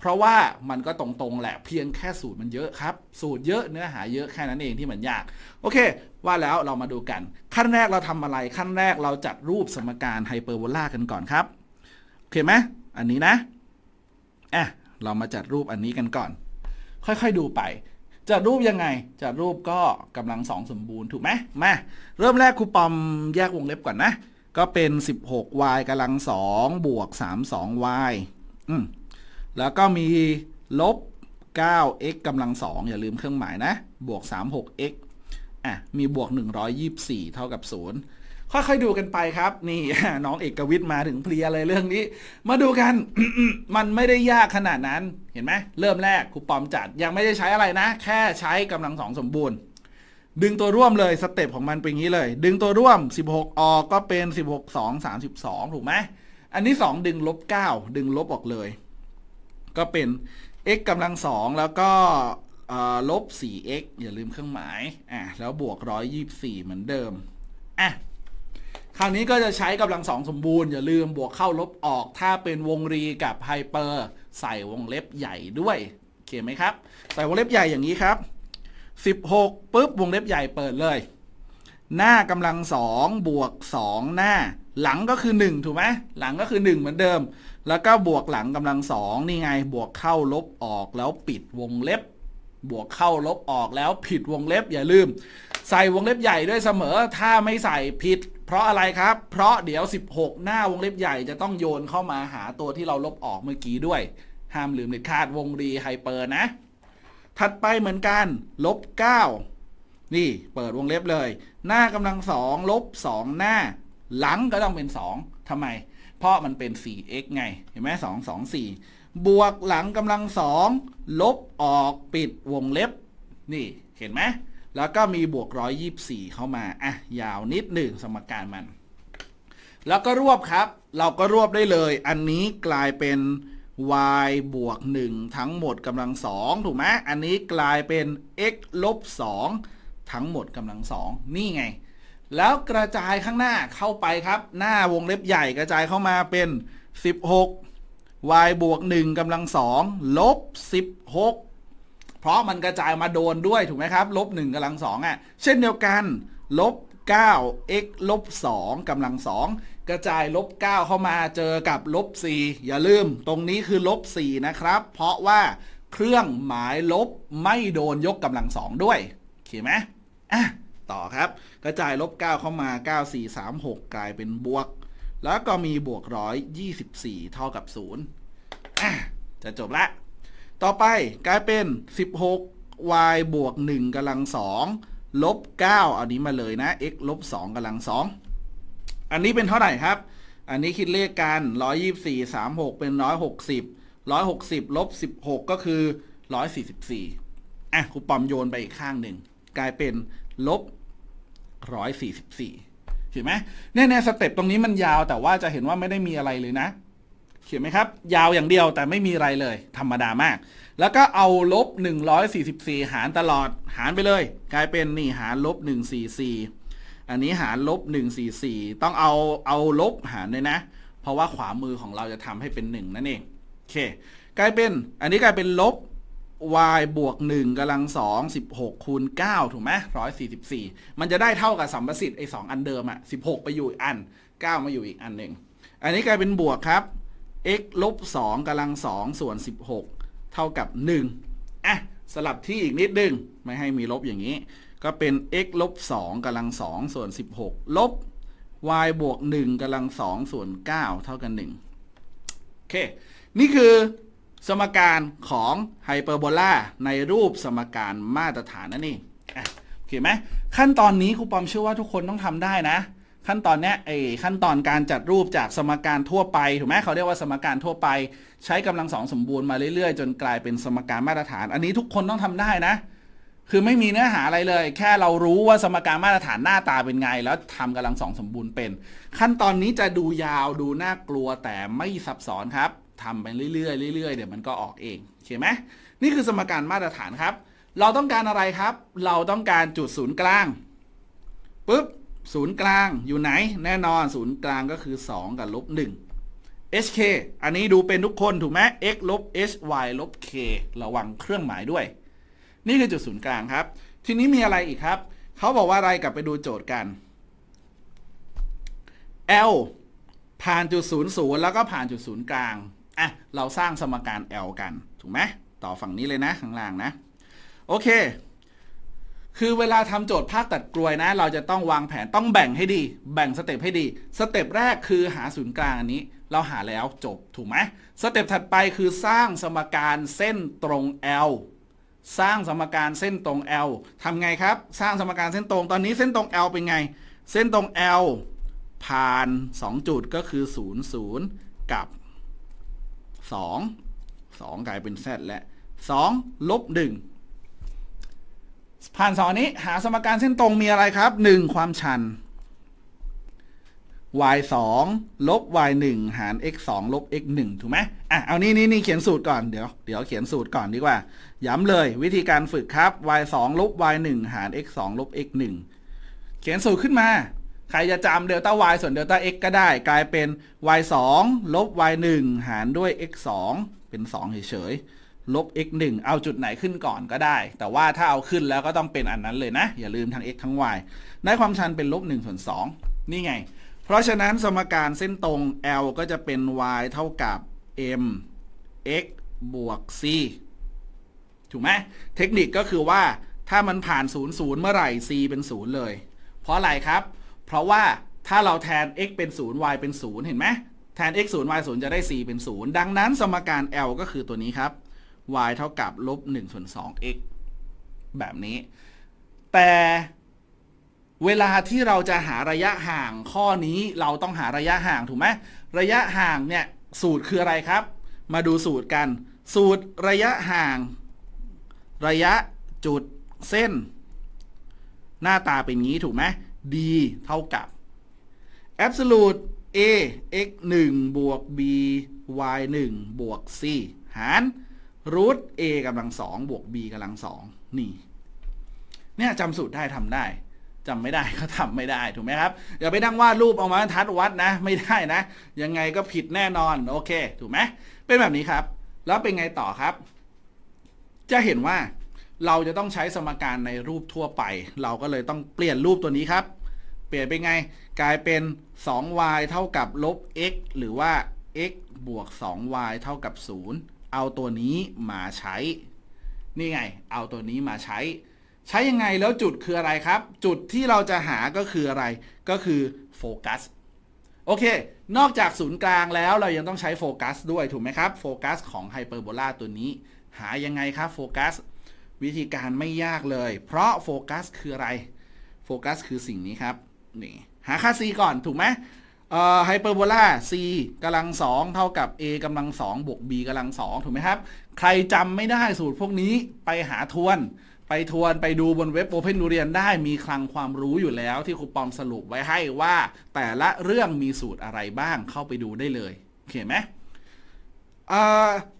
เพราะว่ามันก็ตรง ๆแหละเพียงแค่สูตรมันเยอะครับสูตรเยอะเนื้อหาเยอะแค่นั้นเองที่มันยาก โอเค ว่าแล้วเรามาดูกัน ขั้นแรกเราทำอะไรขั้นแรกเราจัดรูปสมการไฮเปอร์โบลากันก่อนครับโอเคไหมอันนี้นะอ่ะเรามาจัดรูปอันนี้กันก่อน ค่อยๆดูไปจัดรูปยังไงจัดรูปก็กำลังสองสมบูรณ์ถูกไหมมาเริ่มแรกครูปอมแยกวงเล็บก่อนนะ ก็เป็น 16y กำลัง 2 บวก 32y อืมแล้วก็มีลบ 9x กำลัง 2 อย่าลืมเครื่องหมายนะบวก 36x อ่ะ มีบวก 124 เท่ากับ0ค่อยๆดูกันไปครับนี่ น้องเอกวิทย์มาถึงเพลียเลยเรื่องนี้ มาดูกัน มันไม่ได้ยากขนาดนั้นเห็นไหมเริ่มแรกครูปอมจัดยังไม่ได้ใช้อะไรนะ แค่ใช้กำลังสองสมบูรณ์ ดึงตัวร่วมเลยสเต็ปของมันเป็นอย่างนี้เลย ดึงตัวร่วม 16ออกก็เป็น16 2 32ถูกไหมอันนี้2ดึงลบ9ดึงลบออกเลยก็เป็น x กำลังสอง แล้วก็ลบ 4x อย่าลืมเครื่องหมายอ่ะแล้วบวก124 เหมือนเดิมอ่ะคราวนี้ก็จะใช้กำลังสองสมบูรณ์ อย่าลืมบวกเข้าลบออก ถ้าเป็นวงรีกับไฮเปอร์ใส่วงเล็บใหญ่ด้วยเขียนไหมครับ ใส่วงเล็บใหญ่อย่างนี้ครับ 16ปุ๊บวงเล็บใหญ่เปิดเลย หน้ากำลังสองบวก2หน้า หลังก็คือ1ถูกไหมหลังก็คือ 1 เหมือนเดิมแล้วก็บวกหลังกำลังสองนี่ไงบวกเข้าลบออกแล้วปิดวงเล็บ บวกเข้าลบออกแล้ว ผิดวงเล็บอย่าลืมใส่วงเล็บใหญ่ด้วยเสมอ ถ้าไม่ใส่ผิด เพราะอะไรครับ เพราะเดี๋ยว 16 หน้าวงเล็บใหญ่จะต้องโยนเข้ามาหาตัวที่เราลบออกเมื่อกี้ด้วย ห้าม ลืมเด็ดขาดวงรีไฮเปอร์นะ ถัดไปเหมือนกันลบ9นี่เปิดวงเล็บเลย หน้ากำลังสองลบ2หน้า หลังก็ต้องเป็น 2 ทำไมเพราะมันเป็น 4x ไง เห็นไหมสองสองสี่บวกหลังกำลังสองลบออกปิดวงเล็บ นี่ เห็นไหมแล้วก็มีบวกร้อยยี่บสี่เข้ามา อ่ะ ยาวนิดหนึ่งสมการมัน แล้วก็รวบครับ เราก็รวบได้เลย อันนี้กลายเป็น y บวก 1 ทั้งหมดกำลังสองถูกไหมอันนี้กลายเป็น x ลบ 2 ทั้งหมดกำลังสองนี่ไงแล้วกระจายข้างหน้าเข้าไปครับ หน้าวงเล็บใหญ่กระจายเข้ามาเป็น 16 y บวก 1กำลัง2ลบ 16 เพราะมันกระจายมาโดนด้วยถูกไหมครับลบ 1กำลัง2อ่ะเช่นเดียวกันลบ9 x ลบ 2กำลัง 2 กระจายลบ 9 เข้ามาเจอกับลบ 4 อย่าลืม ตรงนี้คือลบ 4 นะครับ เพราะว่าเครื่องหมายลบไม่โดนยกกำลังสองด้วยเขียนไหมอ่ะต่อครับกระจายลบ 9เข้ามา 9436 กลายเป็นบวก แล้วก็มีบวกร้อย24เท่ากับ0นยะจะจบละต่อไปกลายเป็น 16 y บวก 1กำลัง 2 ลบ 9อันนี้มาเลยนะ x ลบ 2กำลัง 2 อันนี้เป็นเท่าไหร่ครับ อันนี้คิดเลขกัน 124 36 เป็น 160 160 ลบ 16 ก็คือ 144 อ่ะครูปอมโยนไปอีกข้างหนึ่งกลายเป็นลบ144เห็นไหมเนี่ยในสเต็ปตรงนี้มันยาวแต่ว่าจะเห็นว่าไม่ได้มีอะไรเลยนะ เขียนไหมครับ ยาวอย่างเดียวแต่ไม่มีอะไรเลยธรรมดามาก แล้วก็เอาลบ144หารตลอดหารไปเลย กลายเป็นนี่หารลบ144อันนี้หารลบ144ต้องเอาเอาลบหารเลยนะเพราะว่าขวามือของเราจะทำให้เป็น1นั่นเอง โอเค กลายเป็นอันนี้กลายเป็นลบ y บวก1กำลังสองสิบหกคูณเก้าถูกไหมร้อยสี่สิบสี่มันจะได้เท่ากับสัมประสิทธิ์ไอ้สองอันเดิมอะสิบหกไปอยู่อีกอันเก้ามาอยู่ อีก อันหนึ่ง อันนี้กลายเป็น บวก ครับ x ลบสองกำลังสองส่วนสิบหกเท่ากับหนึ่งอ่ะ สลับ ที่ อีกนิดนึง ไม่ให้มี ลบ อย่างนี้ ก็เป็น x ลบสองกำลังสอง ส่วนสิบหกลบ y บวกหนึ่งกำลังสอง ส่วนเก้าเท่ากันหนึ่งโอเค นี่คือสมการของไฮเปอร์โบลาในรูปสมการมาตรฐานนั่นเองโอเคไหมขั้นตอนนี้ครูปอมเชื่อว่าทุกคนต้องทำได้นะ ขั้นตอนเนี้ยไอ้ขั้นตอนการจัดรูปจากสมการทั่วไปถูกไหมเขาเรียกว่าสมการทั่วไป ใช้กำลังสองสมบูรณ์มาเรื่อย ๆ จนกลายเป็นสมการมาตรฐาน อันนี้ทุกคนต้องทำได้นะ คือไม่มีเนื้อหาอะไรเลย แค่เรารู้ว่าสมการมาตรฐานหน้าตาเป็นไง แล้วทำกำลังสองสมบูรณ์เป็น ขั้นตอนนี้จะดูยาวดูน่ากลัวแต่ไม่ซับซ้อนครับทำ ไปเรื่อยๆเรื่อย ๆ เดี๋ยว มันก็ออกเองเข้าไหมนี่คือสมการมาตรฐานครับ เราต้องการอะไรครับ เราต้องการจุดศูนย์กลางปุ๊บ ศูนย์กลางอยู่ไหน แน่นอน ศูนย์กลางก็คือ 2 กับลบ1 hk อันนี้ดูเป็น ทุกคน ถูกไหม x ลบ h y ลบ k ระวังเครื่องหมายด้วย นี่คือจุดศูนย์กลางครับ ทีนี้มีอะไรอีกครับ เขาบอกว่าอะไร กลับไปดูโจทย์กัน l ผ่านจุดศูนย์ศูนย์แล้วก็ ผ่านจุด ศูนย์กลางอ่ะเราสร้างสมการ L กันถูกไหมต่อฝั่งนี้เลยนะข้างล่างนะ โอเค คือเวลาทำโจทย์ภาคตัดกลวยนะ เราจะต้องวางแผนต้องแบ่งให้ดี แบ่งสเต็ปให้ดี สเต็ปแรกคือหาศูนย์กลางอันนี้ เราหาแล้วจบถูกไหมสเต็ปถัดไปคือสร้างสมการเส้นตรง L สร้างสมการเส้นตรง L ทำไงครับ สร้างสมการเส้นตรงตอนนี้เส้นตรง L เป็นไง เส้นตรง L ผ่าน 2 จุดก็คือ 0 0กับสองสองกลายเป็น z และสองลบหนึ่งผ่านสองนี้หาสมการเส้นตรงมีอะไรครับหนึ่งความชัน y 2ลบ y 1หาร x 2ลบ x 1ถูกไหมอ่ะเอานี่นี่นี่เขียนสูตรก่อนเดี๋ยวเดี๋ยวเขียนสูตรก่อนดีกว่า ย้ำเลยวิธีการฝึกครับ y 2ลบ y 1หาร x 2ลบ x 1เขียนสูตรขึ้นมาใครจะจำเดลต้า y ส่วนเดลต้า x ก็ได้ กลายเป็น y 2ลบ y 1หารด้วย x 2เป็น 2 เฉยๆลบ x 1เอาจุดไหนขึ้นก่อนก็ได้ แต่ว่าถ้าเอาขึ้นแล้วก็ต้องเป็นอันนั้นเลยนะ อย่าลืมทั้ง x ทั้ง y ได้ความชันเป็นลบ1ส่วน2นี่ไง เพราะฉะนั้นสมการเส้นตรง l ก็จะเป็น y เท่ากับ m x บวก c ถูกไหมเทคนิคก็คือว่าถ้ามันผ่าน0 0เมื่อไหร่ c เป็น0เลยเพราะอะไรครับเพราะว่าถ้าเราแทน x เป็น 0 y เป็น 0 เห็นไหมแทน x 0 y 0 จะได้ 4 เป็น 0 ดังนั้นสมการ L ก็คือตัวนี้ครับ y เท่ากับลบ 1 ส่วน2 x แบบนี้ แต่เวลาที่เราจะหาระยะห่างข้อนี้เราต้องหาระยะห่างถูกไหมระยะห่างเนี่ยสูตรคืออะไรครับ มาดูสูตรกัน สูตรระยะห่าง ระยะจุดเส้น หน้าตาเป็นงี้ถูกไหม d เท่ากับ absolute a x 1บวก b y 1บวก c หารรูท a กำลังสองบวก b กำลังสองนี่เนี่ยจำสูตรได้ทำได้จำไม่ได้ก็ทำไม่ได้ ถูกไหมครับ อย่าไปนั่งวาดรูปออกมาทัดวัดนะ ไม่ได้นะ ยังไงก็ผิดแน่นอน โอเค ถูกไหมเป็นแบบนี้ครับ แล้วเป็นไงต่อครับ จะเห็นว่าเราจะต้องใช้สมการในรูปทั่วไป เราก็เลยต้องเปลี่ยนรูปตัวนี้ครับ เปลี่ยนเป็นไง กลายเป็น 2y เท่ากับลบ x หรือว่า x บวก 2y เท่ากับ0เอาตัวนี้มาใช้ นี่ไง เอาตัวนี้มาใช้ ใช้ยังไง แล้วจุดคืออะไรครับ จุดที่เราจะหาก็คืออะไร ก็คือโฟกัส โอเค นอกจากศูนย์กลางแล้ว เรายังต้องใช้โฟกัสด้วย ถูกไหมครับ โฟกัสของไฮเปอร์โบลาตัวนี้ หายังไงครับ โฟกัสวิธีการไม่ยากเลย เพราะโฟกัสคืออะไรโฟกัสคือสิ่งนี้ครับนี่หาค่า c ก่อนถูกไหมไฮเปอร์โบลา c กำลังสองเท่ากับ a กำลังสองบวก b กำลังสองถูกไหมครับ ใครจำไม่ได้สูตรพวกนี้ไปหาทวน ไปทวนไปดูบนเว็บ Open ดูเรียนได้มีคลังความรู้อยู่แล้วที่ครูปอมสรุปไว้ให้ว่า แต่ละเรื่องมีสูตรอะไรบ้างเข้าไปดูได้เลยโอเคไหมอ่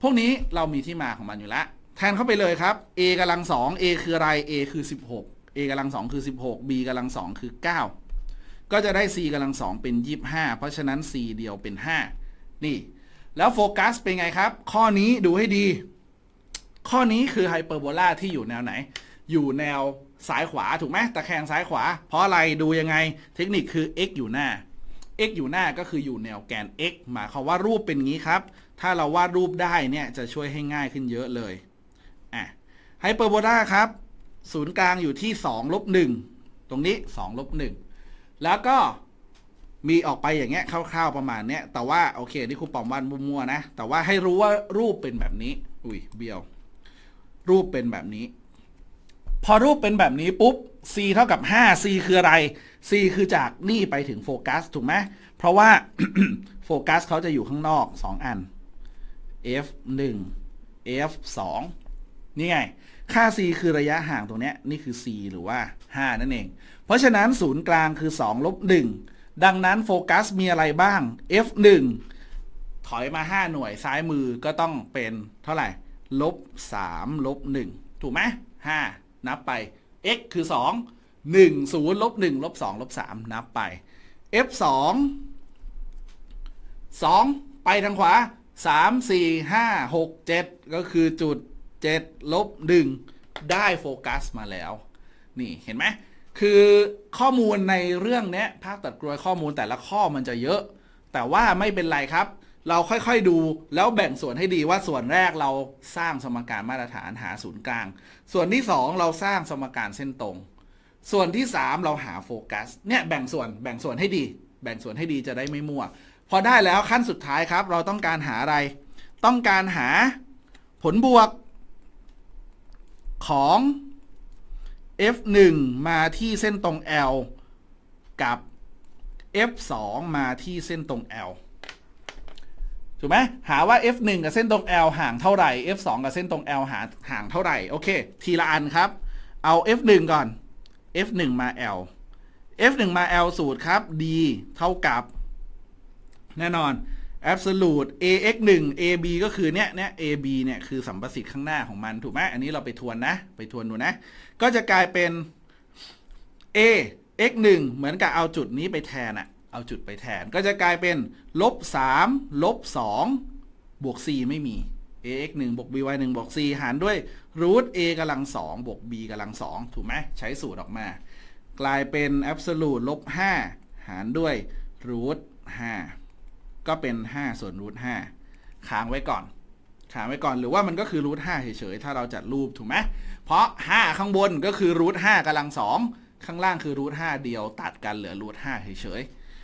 พวกนี้เรามีที่มาของมันอยู่แล้วแทนเข้าไปเลยครับ a กำลังสอง a คืออะไร a คือ 16 a กำลังสองคือ 16 b กำลังสองคือ 9 ก็จะได้ c กำลังสองเป็น 25 เพราะฉะนั้น c เดียวเป็น5นี่ แล้วโฟกัสเป็นไงครับ ข้อนี้ดูให้ดี ข้อนี้คือไฮเปอร์โบลาที่อยู่แนวไหน อยู่แนวซ้ายขวาถูกไหมตะแคงซ้ายขวา เพราะอะไรดูยังไง เทคนิคคือ x อยู่หน้า x อยู่หน้าก็คืออยู่แนวแกน x หมายความว่ารูปเป็นงี้ครับ ถ้าเราวาดรูปได้เนี่ยจะช่วยให้ง่ายขึ้นเยอะเลยไฮเปอร์โบลาครับ ศูนย์กลางอยู่ที่2ลบ1ตรงนี้2ลบ1แล้วก็มีออกไปอย่างเงี้ยคร่าวๆประมาณเนี้ยแต่ว่า โอเคนี่ครูปอมวานมั่วๆ นะ แต่ว่าให้รู้ว่ารูปเป็นแบบนี้ อุ้ยเบี้ยว รูปเป็นแบบนี้ พอรูปเป็นแบบนี้ปุ๊บ c เท่ากับ 5 c คืออะไร c คือจากนี่ไปถึงโฟกัสถูกไหมเพราะว่าโฟกัสเขาจะอยู่ข้างนอก 2 อัน f 1 f 2นี่ไงค่า c คือระยะห่างตรงนี้ นี่คือ c หรือว่า 5 นั่นเอง เพราะฉะนั้นศูนย์กลางคือ 2 ลบ 1 ดังนั้นโฟกัส มีอะไรบ้าง f1 ถอยมา 5 หน่วยซ้ายมือก็ต้องเป็นเท่าไหร่ลบ 3 ลบ 1ถูกไหม 5 นับไป x คือ 2 1 0ลบ 1 ลบ 2 ลบ 3 นับไป f 2 2 ไปทางขวา 3 4 5 6 7 ก็คือจุด7ลบ1ได้โฟกัส มาแล้ว นี่เห็นไหม คือข้อมูลในเรื่องนี้ภาค ตัดกรวยข้อมูลแต่ละข้อมันจะเยอะ แต่ว่าไม่เป็น ไร ครับ เราค่อยๆดู แล้วแบ่งส่วนให้ดีว่าส่วนแรกเราสร้างสมการมาตรฐานหาศูนย์กลาง ส่วนที่ 2 เราสร้างสมการเส้นตรง ส่วนที่ 3 เราหาโฟกัสเนี่ยแบ่งส่วนแบ่งส่วนให้ดี แบ่งส่วนให้ดีจะได้ไม่มั่วพอได้แล้วขั้นสุดท้ายครับเราต้องการหาอะไร ต้องการหาผลบวกของ f1 มาที่เส้นตรง l กับ f2 มาที่เส้นตรง l ถูกไหมหาว่า f1 กับเส้นตรง l ห่างเท่าไหร่ f2 กับเส้นตรง l หาห่างเท่าไหร่ โอเค ทีละอันครับ เอา f1 ก่อน f1 มา l f1 มา l สูตรครับ d เท่ากับ แน่นอน absolute ax 1 ab ก็คือเนี้ยเนี้ย ab เนี่ยคือสัมประสิทธิ์ข้างหน้าของมัน ถูกไหมอันนี้เราไปทวนนะ ไปทวนดูนะ ก็จะกลายเป็น a x 1เหมือนกับเอาจุดนี้ไปแทนอะเอาจุดไปแทน ก็จะกลายเป็นลบ3ลบ2บวก c ไม่มี ax 1บวก by 1บวก c หารด้วย root a กำลัง2บวก b กำลัง 2ถูกไหมใช้สูตรออกมา กลายเป็น absolute ลบ 5 หารด้วย root 5ก็เป็น 5 ส่วนรูทห้าค้างไว้ก่อนค้างไว้ก่อนหรือว่ามันก็คือรูทห้าเฉยๆ ถ้าเราจัดรูปถูกไหมเพราะ 5 ข้างบนก็คือรูทห้ากำลังสองข้างล่างคือรูทห้าเดียวตัดกันเหลือรูทห้าเฉย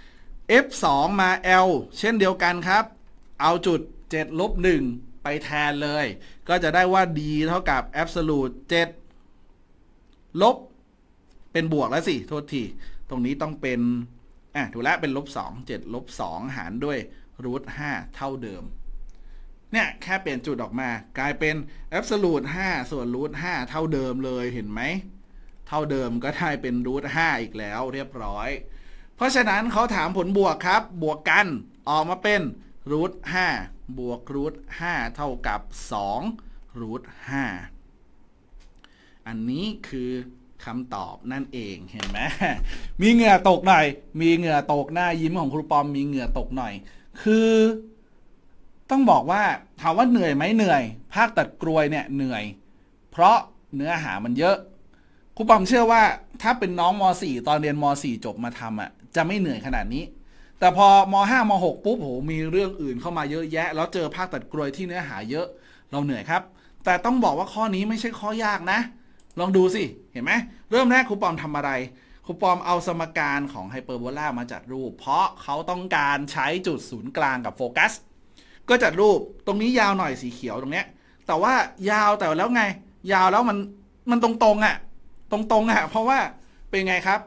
ๆ f 2มา l เช่นเดียวกันครับ เอาจุด7ลบ1ไปแทนเลย ก็จะได้ว่า d เท่ากับ absolute 7 ลบ เป็นบวกแล้วสิ โทษที ตรงนี้ต้องเป็นอ่ะ ถูกแล้ว เป็นลบสองเจ็ด ลบสองหารด้วยรูทห้าเท่าเดิม เนี่ย แค่เปลี่ยนจุดออกมา กลายเป็น absolute 5ส่วนรูทห้าเท่าเดิมเลย เห็นไหม เท่าเดิมก็ได้เป็นรูทห้าอีกแล้วเรียบร้อย เพราะฉะนั้นเขาถามผลบวกครับ บวกกันออกมาเป็นรูทห้าบวกรูทห้าเท่ากับสองรูทห้าอันนี้คือคำตอบนั่นเองเห็นไหมมีเหงื่อตกหน่อย มีเหงื่อตกหน้ายิ้มของครูปอมมีเหงื่อตกหน่อย คือ ต้องบอกว่าถามว่าเหนื่อยไหมเหนื่อย ภาคตัดกรวยเนี่ยเหนื่อย เพราะเนื้อหามันเยอะ ครูปอมเชื่อว่าถ้าเป็นน้องม .4 ตอนเรียนม .4 จบมาทำอ่ะ จะไม่เหนื่อยขนาดนี้ แต่พอม .5 ม .6 ปุ๊บโหมีเรื่องอื่นเข้ามาเยอะแยะ แล้วเจอภาคตัดกรวยที่เนื้อหาเยอะ เราเหนื่อยครับ แต่ต้องบอกว่าข้อนี้ไม่ใช่ข้อยากนะเลองดูสิ เห็นไหม เริ่มแรกครูปอมทำอะไร ครูปอมเอาสมการของไฮเปอร์โบลามาจัดรูป เพราะเขาต้องการใช้จุดศูนย์กลางกับโฟกัส ก็จัดรูป ตรงนี้ยาวหน่อยสีเขียวตรงเนี้ย แต่ว่ายาวแต่แล้วไง ยาวแล้วมัน มันตรงตรงอะ่ะ ตรงตรงอะ่ะ เพราะว่าเป็นไงครับ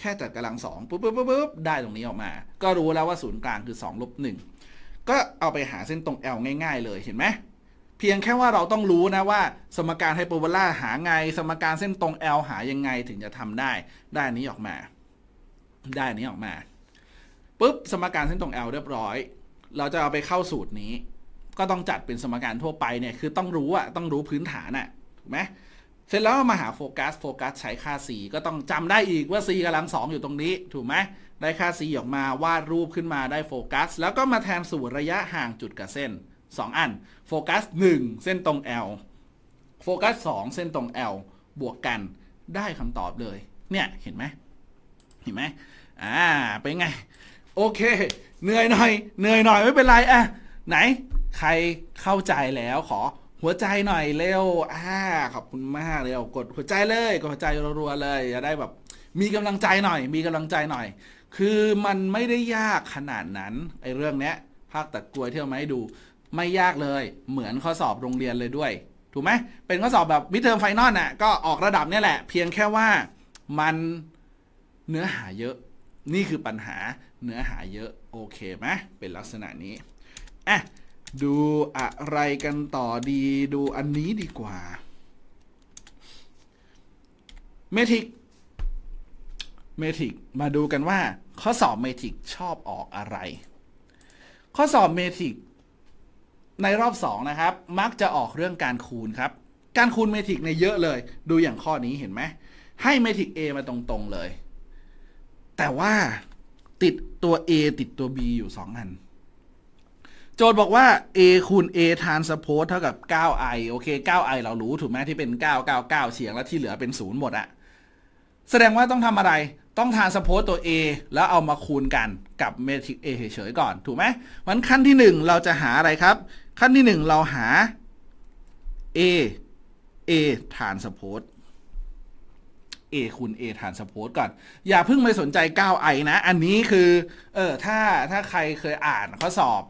แค่จัดกำลังสองปุ๊บปุ๊บปุ๊บได้ตรงนี้ออกมา ก็รู้แล้วว่าศูนย์กลางคือ2ลบงก็เอาไปหาเส้นตรง L ง่าย ๆเลย เห็นไหมเพียงแค่ว่าเราต้องรู้นะว่าสมการไฮเปอร์โบลาหาไง สมการเส้นตรง L หายังไงถึงจะทำได้ ได้นี้ออกมา ได้นี้ออกมาปุ๊บสมการเส้นตรง L เรียบร้อย เราจะเอาไปเข้าสูตรนี้ ก็ต้องจัดเป็นสมการทั่วไปเนี่ยคือต้องรู้อะต้องรู้พื้นฐานอะถูกไหมเสร็จแล้วมาหาโฟกัสโฟกัสใช้ค่า c ก็ต้องจำได้อีกว่า c กำลังสองอยู่ตรงนี้ ถูกไหมได้ค่า c ออกมาวาดรูปขึ้นมาได้โฟกัสแล้วก็มาแทนสูตรระยะห่างจุดกับเส้น 2 อันโฟกัส1เส้นตรง L โฟกัส2 เส้นตรง L บวกกันได้คำตอบเลย เนี่ย เห็นไหม เห็นไหมอ่าเป็นไง โอเค เหนื่อยหน่อย เหนื่อยหน่อย ไม่เป็นไรอ่ะไหน ใครเข้าใจแล้วขอหัวใจหน่อยเร็ว อ่า ขอบคุณมากเร็วกดหัวใจเลยกดหัวใจรัวๆเลยจะได้แบบ มีกำลังใจหน่อย มีกำลังใจหน่อย คือมันไม่ได้ยากขนาดนั้นไอ้เรื่องเนี้ยภาคตัดกลวยที่ยวไมาให้ดูไม่ยากเลยเหมือนข้อสอบโรงเรียนเลยด้วย ถูกไหมเป็นข้อสอบแบบมิเทอมไฟนอลน่ะก็ออกระดับนี่แหละ เพียงแค่ว่ามันเนื้อหาเยอะนี่คือปัญหาเนื้อหาเยอะโอเคไหมเป็นลักษณะนี้อ่ะดูอะไรกันต่อดีดูอันนี้ดีกว่าเมทิกเมทิกมาดูกันว่าข้อสอบเมทิกชอบออกอะไร ข้อสอบเมทิกในรอบ 2 นะครับ มักจะออกเรื่องการคูณครับ การคูณเมทริกในเยอะเลย ดูอย่างข้อนี้เห็นไหมให้เมทริก A มาตรงๆเลย แต่ว่าติดตัว A ติดตัว B อยู่2อัน โจทย์บอกว่า A คูณ A ทานสโพสเท่ากับ 9i โอเค 9i เรารู้ ถูกไหมที่เป็น 999เฉียงแล้วที่เหลือเป็น 0 หมดอะแสดงว่าต้องทำอะไรต้องทานสโพสตัว A แล้วเอามาคูณกันกับเมทริก A เฉยๆก่อนถูกไหมมันขั้นที่ 1 เราจะหาอะไรครับขั้นที่ 1 เราหา a a ฐานสปอรต a คูณ a ฐานสปอรตก่อน อย่าเพิ่งไปสนใจ 9i นะ อันนี้คือเออถ้าถ้าใครเคยอ่านข้อสอบ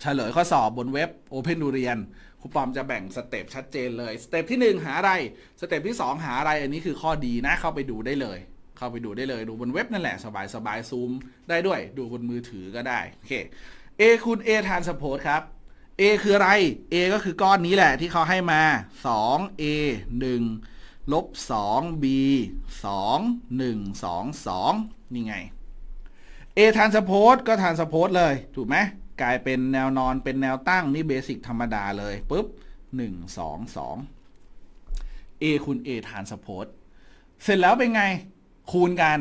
เฉลยข้อสอบบนเว็บ Open ดูเรียนครูปอมจะแบ่งสเต็ปชัดเจนเลยสเต็ปที่ 1 หาอะไรสเต็ปที่ 2 หาอะไรอันนี้คือข้อดีนะ เข้าไปดูได้เลย เข้าไปดูได้เลย ดูบนเว็บนั่นแหละสบายสบายซูม ได้ด้วย ดูบนมือถือก็ได้โอเค a คูณ a ฐานสปอรตครับ A คืออะไร A ก็คือก้อนนี้แหละที่เขาให้มา 2A 1ลบ 2B 2 1 2 2 นี่ไง A ทานสโพสก็ทานสโพสเลย ถูกไหม กลายเป็นแนวนอนเป็นแนวตั้งนี่เบสิกธรรมดาเลยปุ๊บ 1 2 2 A คูณ A ทานสโพสเสร็จแล้วเป็นไงคูณกัน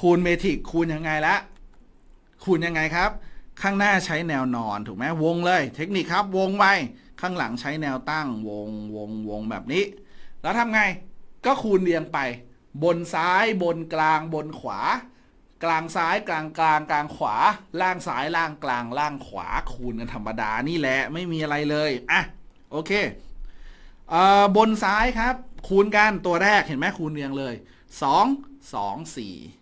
คูณเมทริกคูณยังไงละคูณยังไงครับข้างหน้าใช้แนวนอนถูกไหมวงเลย เทคนิคครับวงไปข้างหลังใช้แนวตั้งวงวงวงแบบนี้ แล้วทำไง ก็คูณเรียงไป บนซ้ายบนกลางบนขวา กลางซ้ายกลางกลางกลางขวา ล่างซ้ายล่างกลางล่างขวาคูณกันธรรมดานี่แหละไม่มีอะไรเลยอ่ะโอเคเอ่อบนซ้ายครับ คูณ กันตัวแรกเห็นไหมคูณเรียงเลย2 2 4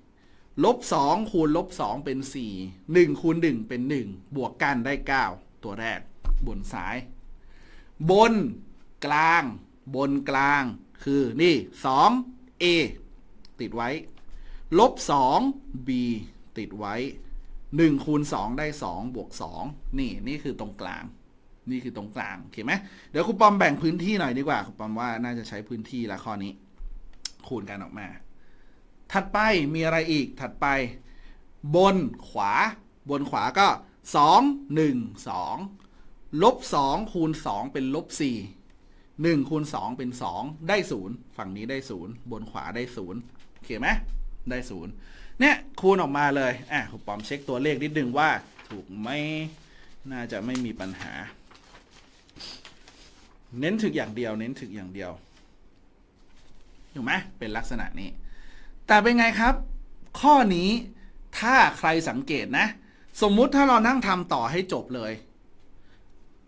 ลบ2คูณลบ2เป็น 4 1คูณ1เป็น 1 บวกกันได้ 9 ตัวแรก บนซ้าย บนกลาง บนกลาง คือนี่ 2a ติดไว้ลบ 2b ติดไว้ 1 คูณ2ได้2บวก2นี่นี่คือตรงกลาง นี่คือตรงกลางโอเคไหมเดี๋ยวครูปอมแบ่งพื้นที่หน่อยดีกว่าครูปอมว่าน่าจะใช้พื้นที่ละข้อนี้ คูณกันออกมาถัดไปมีอะไรอีกถัดไป บนขวาบนขวาก็ 2 1 2ลบ2คูณ 2เป็นลบ4 1 คูณ 2 เป็น 2 ได้ 0 ฝั่งนี้ได้ 0 บนขวาได้ 0 โอเคไหมได้0เนี่ยคูณออกมาเลย อ่ะผมปอมเช็คตัวเลขนิดนึงว่าถูกไม่น่าจะไม่มีปัญหา เน้นถึกอย่างเดียว เน้นถึกอย่างเดียวถูกไหมเป็นลักษณะนี้แต่เป็นไงครับ ข้อนี้ถ้าใครสังเกตนะ สมมุติถ้าเรานั่งทำต่อให้จบเลย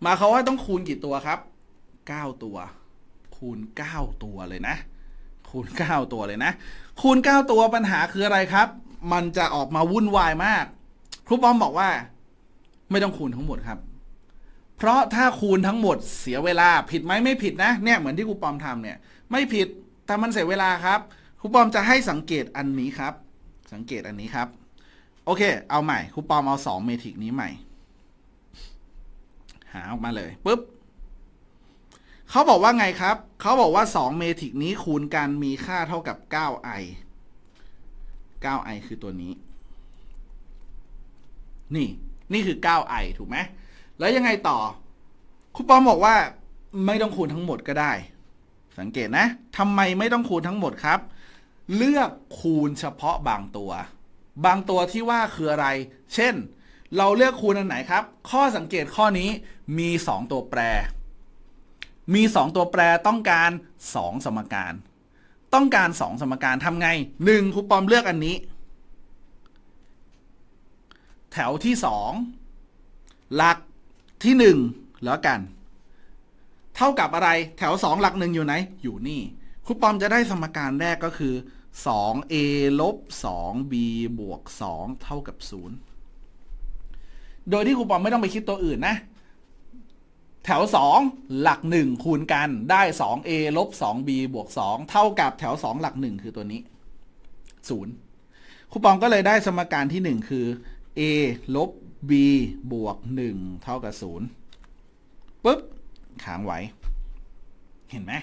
มาเขาว่าต้องคูณกี่ตัวครับ 9 ตัว คูณ9ตัวเลยนะ คูณ9ตัวเลยนะ คูณ9ตัวปัญหาคืออะไรครับ มันจะออกมาวุ่นวายมาก ครูปอมบอกว่า ไม่ต้องคูณทั้งหมดครับ เพราะถ้าคูณทั้งหมดเสียเวลา ผิดไหมไม่ผิดนะ เนี่ยเหมือนที่ครูปอมทำเนี่ยไม่ผิดแต่มันเสียเวลาครับครูปอม จะให้สังเกตอันนี้ครับ สังเกตอันนี้ครับ โอเค เอาใหม่ ครูปอมเอาสองเมทริกนี้ใหม่ หาออกมาเลยปุ๊บเขาบอกว่าไงครับ เขาบอกว่าสองเมทริกนี้คูณกันมีค่าเท่ากับ 9i 9i คือตัวนี้ นี่ นี่คือ 9i ถูกไหม แล้วยังไงต่อคุณปอมบอกว่าไม่ต้องคูณทั้งหมดก็ได้ สังเกตนะทำไมไม่ต้องคูณทั้งหมดครับเลือกคูณเฉพาะบางตัว บางตัวที่ว่าคืออะไร เช่น เราเลือกคูณอันไหนครับ ข้อสังเกตข้อนี้มี 2 ตัวแปร มี 2 ตัวแปรต้องการ 2 สมการ ต้องการ 2 สมการทำไง 1ครูปอมเลือกอันนี้ แถวที่2หลักที่1แล้วกัน เท่ากับอะไรแถว 2หลักหนึ่งอยู่ไหน อยู่นี่ครูปอมจะได้สมการแรกก็คือ 2a ลบ 2b บวก 2 เท่ากับ 0 โดยที่ครูปอมไม่ต้องไปคิดตัวอื่นนะ แถว 2 หลัก 1 คูณกันได้ 2a ลบ 2b บวก 2 เท่ากับแถว 2 หลัก 1 คือตัวนี้ 0 ครูปอมก็เลยได้สมการที่ 1 คือ a ลบ b บวก 1 เท่ากับ 0 ปุ๊บค้างไว้ เห็นไหม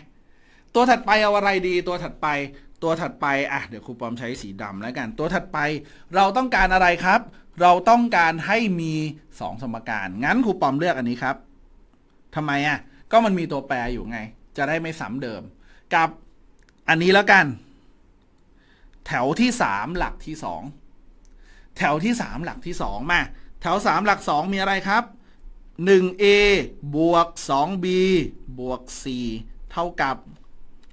ตัวถัดไปเอาอะไรดี ตัวถัดไปตัวถัดไปอ่ะเดี๋ยวครูปอมใช้สีดำแล้วกัน ตัวถัดไปเราต้องการอะไรครับ เราต้องการให้มี 2 สมการ งั้นครูปอมเลือกอันนี้ครับทำไมอ่ะก็มันมีตัวแปรอยู่ไง จะได้ไม่ซ้ำเดิมกับอันนี้แล้วกัน แถวที่ 3 หลักที่ 2 แถวที่ 3 หลักที่2มาแถว3หลัก 2 มีอะไรครับ 1a บวก 2b บวก4เท่ากับ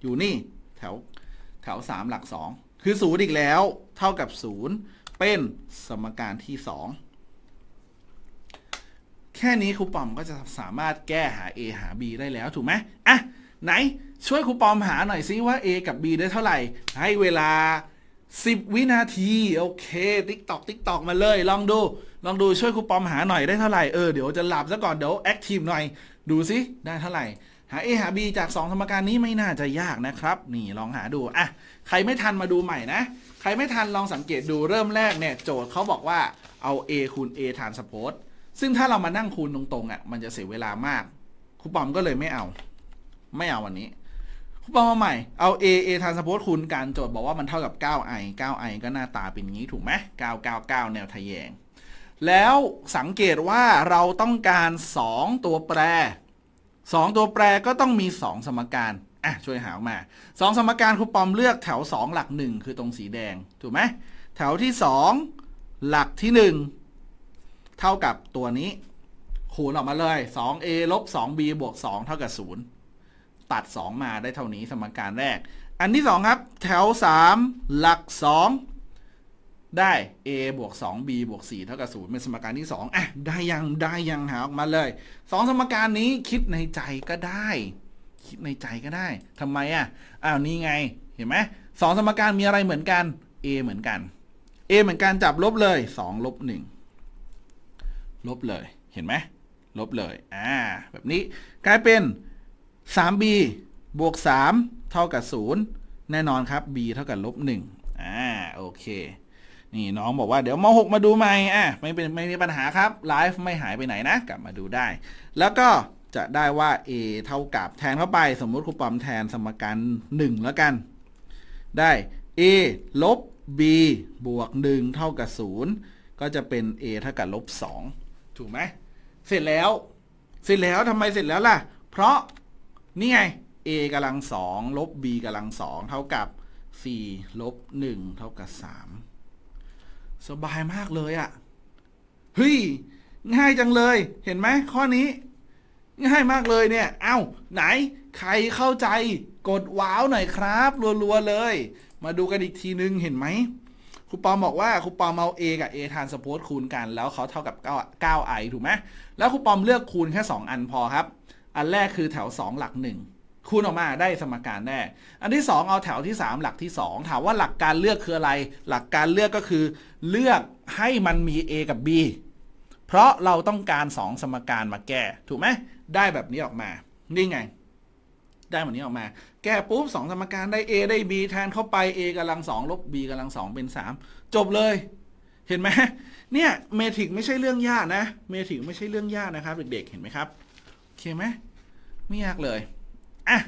อยู่นี่แถวแถว 3 หลัก 2 คือ0อีกแล้ว เท่ากับ 0 เป็นสมการที่ 2 แค่นี้ครูปอมก็จะสามารถแก้หา a หา b ได้แล้วถูกไหมอ่ะไหนช่วยครูปอมหาหน่อยซิว่า a กับ b ได้เท่าไหร่ ให้เวลา 10 วินาทีโอเคติ๊กตอกติ๊กตอกมาเลยลองดู ลองดู ช่วยครูปอมหาหน่อยได้เท่าไหร่เออเดี๋ยวจะหลับซะก่อนเดี๋ยวแอคทีฟหน่อย ดูซิได้เท่าไหร่หา A หา B จาก 2 สมการนี้ไม่น่าจะยากนะครับ นี่ลองหาดูอ่ะใครไม่ทันมาดูใหม่นะ ใครไม่ทันลองสังเกตดูเริ่มแรกเนี่ยโจทย์เขาบอกว่าเอา A คูณ A ฐานสปอรตซึ่งถ้าเรามานั่งคูณตรงๆอ่ะมันจะเสียเวลามากครูปอมก็เลยไม่เอา ไม่เอาวันนี้ครูปอมมาใหม่ เอา A A ฐานสปอรตคูณกันโจทย์บอกว่ามันเท่ากับ 9i 9i ก็หน้าตาเป็นงี้ถูกไหม999 แนวทะแยง แล้วสังเกตว่าเราต้องการ 2 ตัวแปร2 ตัวแปรก็ต้องมี 2 สมการ อ่ะ ช่วยหาออกมา 2 สมการครูปอมเลือกแถว 2 หลัก 1 คือตรงสีแดง ถูกไหม แถวที่ 2 หลักที่ 1 เท่ากับตัวนี้ คูณออกมาเลย 2a ลบ 2b บวก 2 เท่ากับ 0 ตัด 2 มาได้เท่านี้สมการแรก อันที่2ครับ แถว 3 หลัก 2ได้ a บวก 2b บวก4เท่ากับ0เป็นสมการที่2อ่ะได้ยัง ได้ยัง หาออกมาเลย 2 สมการนี้คิดในใจก็ได้ คิดในใจก็ได้ทำไม อ่ะ อ้าว นี่ ไง เห็นไหมสองสมการมีอะไรเหมือนกัน a เหมือนกัน a เหมือนกันจับลบเลย2ลบ1ลบเลย เห็นไหมลบเลยอ่าแบบนี้ กลายเป็น 3b บวก3เท่ากับ0แน่นอนครับ b เท่ากับลบ1อ่าโอเคนี่น้องบอกว่าเดี๋ยวมหกมาดูใหม่อ่ะไม่เป็นไม่มีปัญหาครับไลฟ์ไม่หายไปไหนนะ กลับมาดูได้ แล้วก็จะได้ว่า a เท่ากับแทนเข้าไปสมมุติครูปอมแทนสมการ1แล้วกัน ได้ a ลบ b บวก 1 เท่ากับ 0 ก็จะเป็น a เท่ากับลบ2ถูกไหมเสร็จแล้วเสร็จแล้วทำไมเสร็จแล้วล่ะ เพราะนี่ไง a กำลังสองลบ b กำลังสองเท่ากับ 4ลบ1เท่ากับ3สบายมากเลยอะ่ะ เฮ้ย ง่ายจังเลย เห็นไหมข้อนี้ ง่ายมากเลยเนี่ย เอา้า ไหน ใครเข้าใจ กดว้าวหน่อยครับ รัวๆ เลย มาดูกันอีกทีนึงเห็นไหมครูปอมบอกว่าครูปอมเอา A กับ A ทานสโพสคูณกันแล้วเขาเท่ากับ9 9i ถูกไหมแล้วครูปอมเลือกคูณแค่2อันพอครับ อันแรกคือแถว 2 หลัก 1คูณออกมาได้สมการแน่อันที่2เอาแถวที่ 3 หลักที่ 2 ถามว่าหลักการเลือกคืออะไร หลักการเลือกก็คือ เลือกให้มันมี a กับ b เพราะเราต้องการ 2 สมการมาแก้ถูกไหมได้แบบนี้ออกมา นี่ไง ได้แบบนี้ออกมา แก้ปุ๊บ 2 สมการได้ a ได้ b แทนเข้าไป a กำลัง2ลบ b กำลัง2เป็น 3 จบเลย เห็นไหมเนี่ยเมทริกไม่ใช่เรื่องยากนะเมทริกไม่ใช่เรื่องยากนะครับ เด็กๆเห็นไหมครับโอเคไหมไม่ยากเลยอ่ะ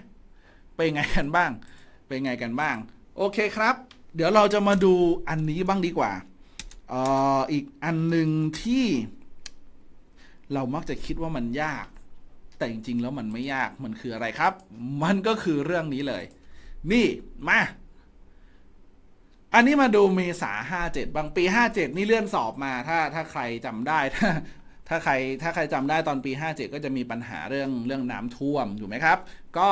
ไปไงกันบ้างไปไงกันบ้างโอเคครับ เดี๋ยวเราจะมาดูอันนี้บ้างดีกว่าอออีกอันหนึ่งที่ เรามักจะคิดว่ามันยาก แต่จริงๆแล้วมันไม่ยากมันคืออะไรครับ มันก็คือเรื่องนี้เลย นี่มา อันนี้มาดูเมษาห้าเจ็ดบางปีห้าเจ็ดนี่เลื่อนสอบมาถ้าถ้าใครจำได้ถ้าถ้าใครถ้าใครจำได้ตอนปีห้าเจ็ดก็จะมีปัญหาเรื่องเรื่องน้ำท่วมอยู่ไหมครับก็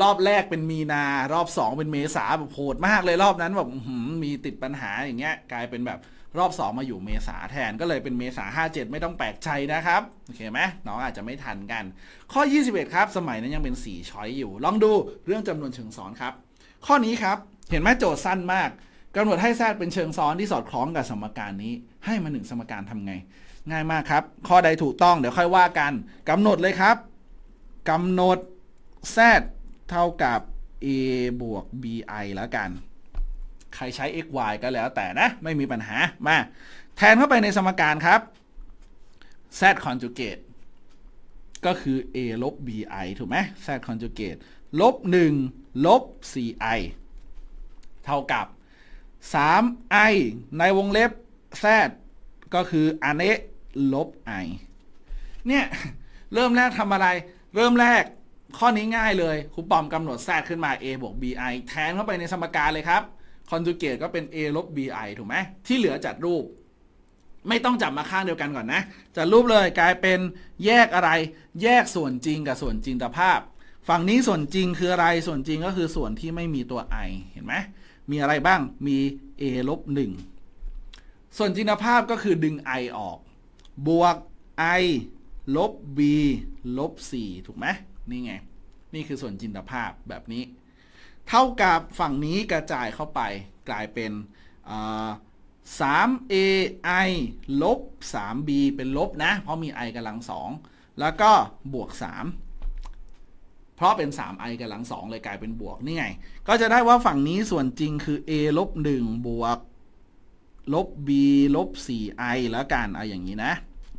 รอบแรกเป็นมีนารอบสองเป็นเมษาแบบโหดมากเลยรอบนั้นแบบมีติดปัญหาอย่างเงี้ยกลายเป็นแบบรอบสองมาอยู่เมษาแทนก็เลยเป็นเมษาห้าเจ็ดไม่ต้องแปลกใจนะครับ โอเคไหมน้องอาจจะไม่ทันกัน ข้อ 21 ครับ สมัยนั้นยังเป็นสี่ช้อยอยู่ ลองดูเรื่องจำนวนเชิงซ้อนครับข้อนี้ครับเห็นไหมโจทย์สั้นมากกำหนดให้แทรกเป็นเชิงซ้อนที่สอดคล้องกับสมการนี้ ให้มาหนึ่งสมการทำไง ง่ายมากครับ ข้อใดถูกต้องเดี๋ยวค่อยว่ากันกำหนดเลยครับ กำหนด z เท่ากับ a บวก bi แล้วกัน ใครใช้ xy ก็แล้วแต่นะ ไม่มีปัญหา มาแทนเข้าไปในสมการครับ z conjugate ก็คือ a ลบ bi ถูกไหม z conjugate ลบ 1ลบ 4i เท่ากับ 3i ในวงเล็บ z ก็คืออันเ้ลบ i เนี่ยเริ่มแรกทำอะไร เริ่มแรกข้อนี้ ง่าย เลยครูปอมกำหนดแซขึ้นมา a บวก bi แทนเข้าไปในสมการ เลย ครับคอนจูเกตก็เป็น a ลบ bi ถูกไหม ที่เหลือจัดรูป ไม่ต้องจับมา ข้าง เดียวกันก่อนนะ จัด รูปเลยกลายเป็นแยกอะไร แยกส่วนจริงกับส่วนจริงตภาพ ฝั่งนี้ส่วนจริงคืออะไรส่วนจริงก็คือส่วนที่ไม่มีตัว i เห็นไหมมีอะไรบ้างมี a ลบ 1 ส่วนจริงภาพก็คือดึง i ออกบวก i ลบ b ลบ 4ถูกไหมนี่ไง นี่คือส่วนจินตภาพแบบนี้ เท่ากับฝั่งนี้กระจายเข้าไปกลายเป็น 3ai ลบ 3b เป็นลบนะ เพราะมี i กำลัง 2 แล้วก็บวก 3 เพราะเป็น 3i กำลัง 2 เลย กลายเป็นบวก นี่ไง ก็จะได้ว่าฝั่งนี้ส่วนจริงคือ a ลบ 1 บวก ลบ b ลบ 4i แล้วกัน เอาอย่างนี้นะ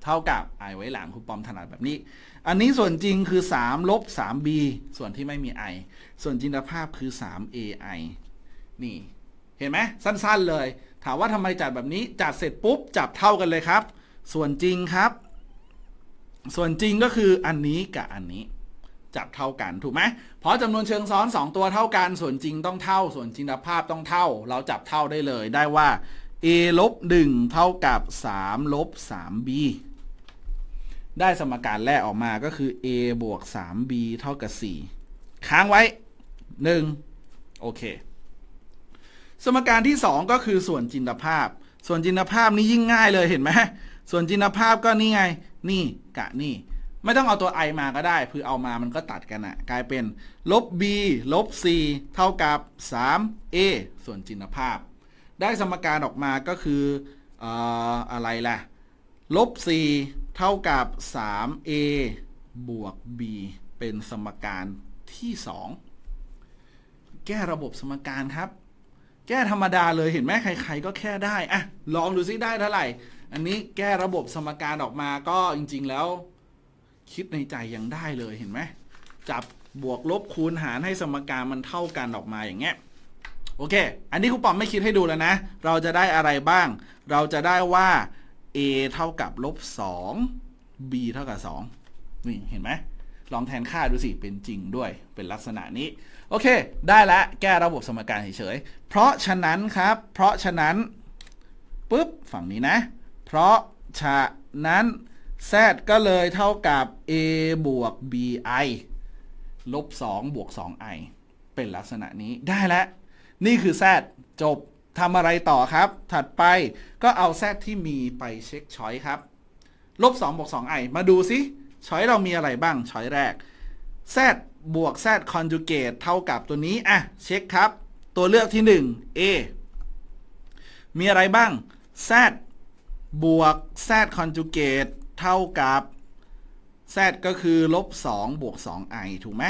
เท่ากับ i ไว้หลังคุณปอมถนัดแบบนี้อันนี้ส่วนจริงคือ 3 ลบ 3b ส่วนที่ไม่มี i ส่วนจริงภาพคือ 3ai นี่ เห็นไหมสั้นๆเลย ถามว่าทำไมจัดแบบนี้ จัดเสร็จปุ๊บจับเท่ากันเลยครับ ส่วนจริงครับ ส่วนจริงก็คืออันนี้กับอันนี้จับเท่ากันถูกไหมเพราะจำนวนเชิงซ้อน2ตัวเท่ากันส่วนจริงต้องเท่า ส่วนจริงภาพต้องเท่า เราจับเท่าได้เลย ได้ว่า a ลบ 1 เท่ากับ 3 ลบ 3b ได้สมการแรกออกมาก็คือ a บวก 3b เท่ากับ4ค้างไว้ 1 โอเค สมการที่ 2 ก็คือส่วนจินตภาพ ส่วนจินตภาพนี้ยิ่งง่ายเลยเห็นไหมส่วนจินตภาพก็นี่ไง นี่กะนี่ ไม่ต้องเอาตัว i มาก็ได้เพื่อเอามามันก็ตัดกันอะกลายเป็นลบ b ลบ c เท่ากับ 3a ส่วนจินตภาพ ได้สมการออกมาก็คืออะไรล่ะลบ4เท่ากับ 3a บวก b เป็นสมการที่ 2 แก้ระบบสมการครับ แก้ธรรมดาเลย เห็นไหมใคร ๆ ก็แค่ได้อะลองดูซิได้เท่าไหร่ อันนี้แก้ระบบสมการออกมาก็จริงๆ แล้ว คิดในใจยังได้เลย เห็นไหมจับบวกลบคูณหารให้สมการมันเท่ากันออกมาอย่างเงี้ย โอเค อันนี้ครูปอมไม่คิดให้ดูแล้วนะ เราจะได้อะไรบ้าง เราจะได้ว่า a เท่ากับลบ2 b เท่ากับ2นี่เห็นไหมลองแทนค่าดูสิเป็นจริงด้วยเป็นลักษณะนี้ โอเค ได้แล้วแก้ระบบสมการเฉยๆเพราะฉะนั้นครับ เพราะฉะนั้นปุ๊บฝั่งนี้นะ เพราะฉะนั้น z ก็เลยเท่ากับ a บวก bi ลบ2บวก 2i เป็นลักษณะนี้ได้แล้ว นี่คือ z จบทำอะไรต่อครับ ถัดไปก็เอาแซดที่มีไปเช็คช้อยครับลบ2บวก2ไอมาดูสิช้อยเรามีอะไรบ้าง ช้อยแรก z บวก z คอนจูเกตเท่ากับตัวนี้ อ่ะเช็คครับ ตัวเลือกที่ 1 a มีอะไรบ้าง z บวก z คอนจูเกตเท่ากับ z ก็คือลบ2บวก 2i ถูกไหม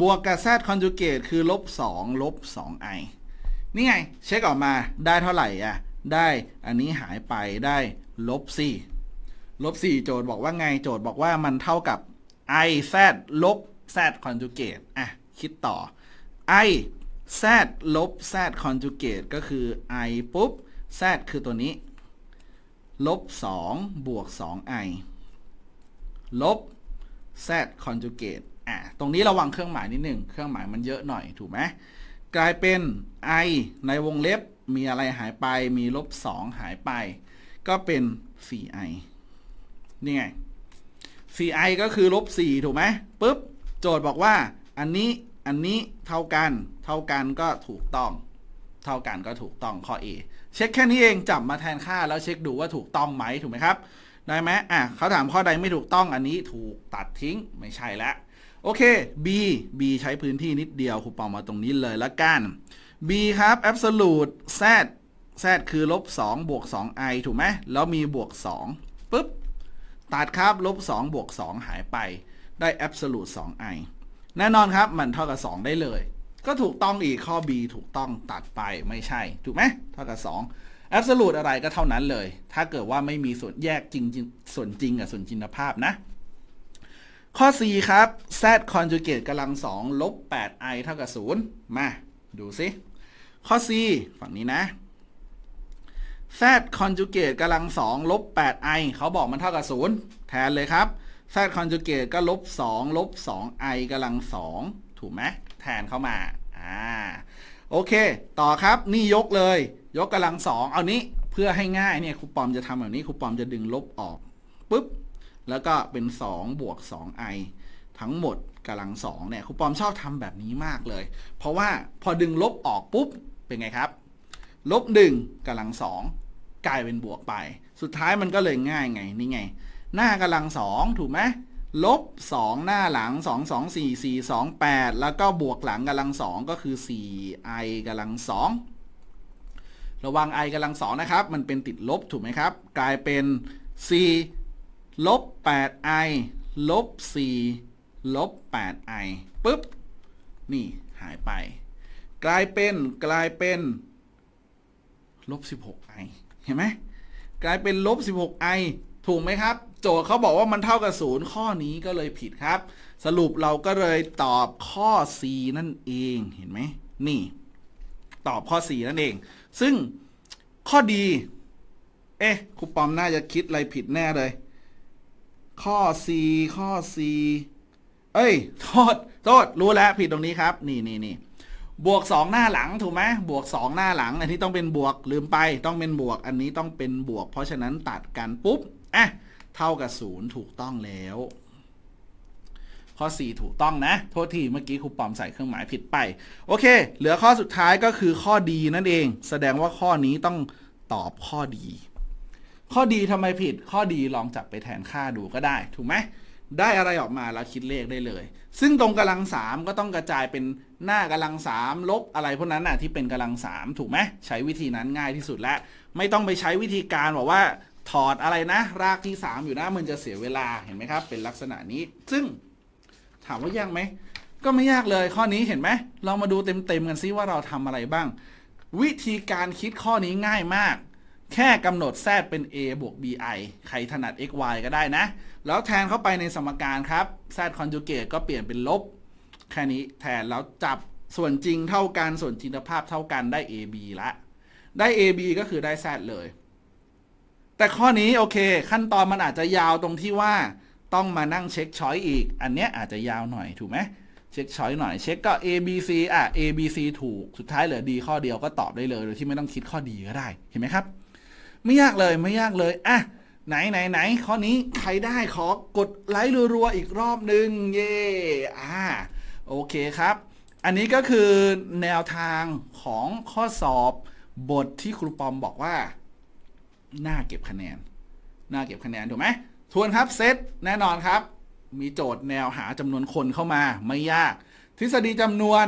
บวกกับ z คอนจูเกตคือลบ2ลบ 2i นี่ไง เช็คออกมาได้เท่าไหร่อ่ะได้อันนี้หายไปได้ลบสี่ลบสี่โจทย์บอกว่าไงโจทย์บอกว่ามันเท่ากับ i z ลบ z ดคอนจูเกตอ่ะคิดต่อ i z ลบ z ดคอนจูเกตก็คือ i ปุ๊บ z คือตัวนี้ลบ2บวก 2i ลบ z ดคอนจูเกตอ่ะตรงนี้ระวังเครื่องหมายนิดหนึ่งเครื่องหมายมันเยอะหน่อยถูกไหมกลายเป็น i ในวงเล็บ มีอะไรหายไป มีลบ 2 หายไป ก็เป็น 4i นี่ไง 4i ก็คือลบ 4 ถูกไหมปุ๊บ โจทย์บอกว่า อันนี้ อันนี้ เท่ากัน เท่ากันก็ถูกต้อง เท่ากันก็ถูกต้อง ข้อ A เช็คแค่นี้เอง จับมาแทนค่า แล้วเช็คดูว่าถูกต้องไหมถูกไหมครับ ได้ไหมอ่ะเขาถามข้อใดไม่ถูกต้อง อันนี้ถูกตัดทิ้ง ไม่ใช่แล้วโอเค B B ใช้พื้นที่นิดเดียวคูปองมาตรงนี้เลยละกัน B ครับ absolute Z Z คือ ลบ 2 บวก 2i ถูกไหม แล้วมีบวก 2ปุ๊บ ตัดครับ ลบ 2 บวก 2 หายไป ได้ absolute 2i แน่นอนครับมันเท่ากับ 2 ได้เลย ก็ถูกต้องอีกข้อ B ถูกต้องตัดไปไม่ใช่ ถูกไหม เท่ากับ 2 absolute อะไรก็เท่านั้นเลย ถ้าเกิดว่าไม่มีส่วนแยกจริงส่วนจริงกับส่วนจินภาพนะข้อ4ครับ z คอนจูเกตกำลังสองลบ 8i เท่ากับ 0 มา ดูสิข้อ4ฝั่งนี้นะ z คอนจูเกตกำลังสองลบ 8i เขาบอกมันเท่ากับ 0 แทนเลยครับ z คอนจูเกตก็ลบ 2 ลบ 2i กำลังสองถูกไหมแทนเข้ามาอ่าโอเค ต่อครับนี่ยกเลย ยกกำลังสองเอานี้เพื่อให้ง่ายเนี่ยครูปอมจะทำแบบนี้ครูปอมจะดึงลบออกปุ๊บแล้วก็เป็น 2 บวก 2i ทั้งหมดกำลังสองเนี่ยครูปอมชอบทำแบบนี้มากเลย เพราะว่าพอดึงลบออกปุ๊บเป็นไงครับลบหนึ่งกำลังสองกลายเป็นบวกไป สุดท้ายมันก็เลยง่ายไงนี่ไงหน้ากำลังสองถูกไหมลบ2หน้าหลัง2 2 4 4 2 8แล้วก็บวกหลังกำลังสองก็คือ 4i กำลังสองระวัง i กำลังสองนะครับมันเป็นติดลบถูกไหมครับกลายเป็น4ลบ 8i ลบ 4 ลบ 8i ปุ๊บ นี่ หายไป กลายเป็น กลายเป็น ลบ 16i เห็นไหม กลายเป็น ลบ 16i ถูกไหมครับ โจทย์เขาบอกว่ามันเท่ากับ 0 ข้อนี้ก็เลยผิดครับ สรุปเราก็เลยตอบข้อ C นั่นเอง เห็นไหม นี่ ตอบข้อ C นั่นเอง ซึ่งข้อดีเอ๊ะครูปอมน่าจะคิดอะไรผิดแน่เลยข้อ C ข้อ C เอ้ย โทษ โทษ รู้แล้ว ผิดตรงนี้ครับ นี่นี่นี่ บวก 2 หน้าหลัง ถูกไหมบวก 2 หน้าหลัง อันนี้ต้องเป็นบวก ลืมไป ต้องเป็นบวก อันนี้ต้องเป็นบวก เพราะฉะนั้นตัดกันปุ๊บอ่ะเท่ากับ 0 ถูกต้องแล้ว ข้อ4ถูกต้องนะ โทษที เมื่อกี้ครูปอมใส่เครื่องหมายผิดไป โอเค เหลือข้อสุดท้ายก็คือข้อดีนั่นเอง แสดงว่าข้อนี้ต้องตอบข้อดีข้อดีทำไมผิด ข้อดีลองจับไปแทนค่าดูก็ได้ ถูกไหมได้อะไรออกมาแล้วคิดเลขได้เลย ซึ่งตรงกำลังสามก็ต้องกระจายเป็นหน้ากำลังสามลบอะไรพวกนั้นน่ะที่เป็นกำลังสามถูกไหมใช้วิธีนั้นง่ายที่สุดและ ไม่ต้องไปใช้วิธีการบอกว่าถอดอะไรนะ รากที่ 3 อยู่นะมันจะเสียเวลาเห็นไหมครับเป็นลักษณะนี้ ซึ่งถามว่ายากไหม ก็ไม่ยากเลยข้อนี้เห็นไหมเรามาดูเต็มๆกันซิว่าเราทำอะไรบ้าง วิธีการคิดข้อนี้ง่ายมากแค่กำหนด z เป็น a บวก bi ใครถนัด x y ก็ได้นะ แล้วแทนเข้าไปในสมการครับ z คอนจูเกตก็เปลี่ยนเป็นลบแค่นี้แทนแล้วจับส่วนจริงเท่ากัน ส่วนจริงภาพเท่ากันได้ ab ละได้ ab ก็คือได้ z เลย แต่ข้อนี้โอเคขั้นตอนมันอาจจะยาวตรงที่ว่าต้องมานั่งเช็คช้อยอีก อันเนี้ยอาจจะยาวหน่อยถูกไหมเช็คช้อยหน่อยเช็คก็ A B C อ่ะ A B C ถูกสุดท้ายเหลือ d ข้อเดียวก็ตอบได้เลยโดยที่ไม่ต้องคิดข้อดีก็ได้เห็นไหมครับไม่ยากเลยไม่ยากเลยอ่ะไหนไหนไหนข้อนี้ใครได้ขอกด ไลค์รัวๆอีกรอบหนึ่งเย่อ่าโอเคครับ อันนี้ก็คือแนวทางของข้อสอบบทที่ครูปอมบอกว่าน่า เก็บคะแนนน่าเก็บคะแนนถูกไหมทวนครับเซตแน่นอนครับ มีโจทย์แนวหาจำนวนคนเข้ามาไม่ยาก ทฤษฎีจำนวน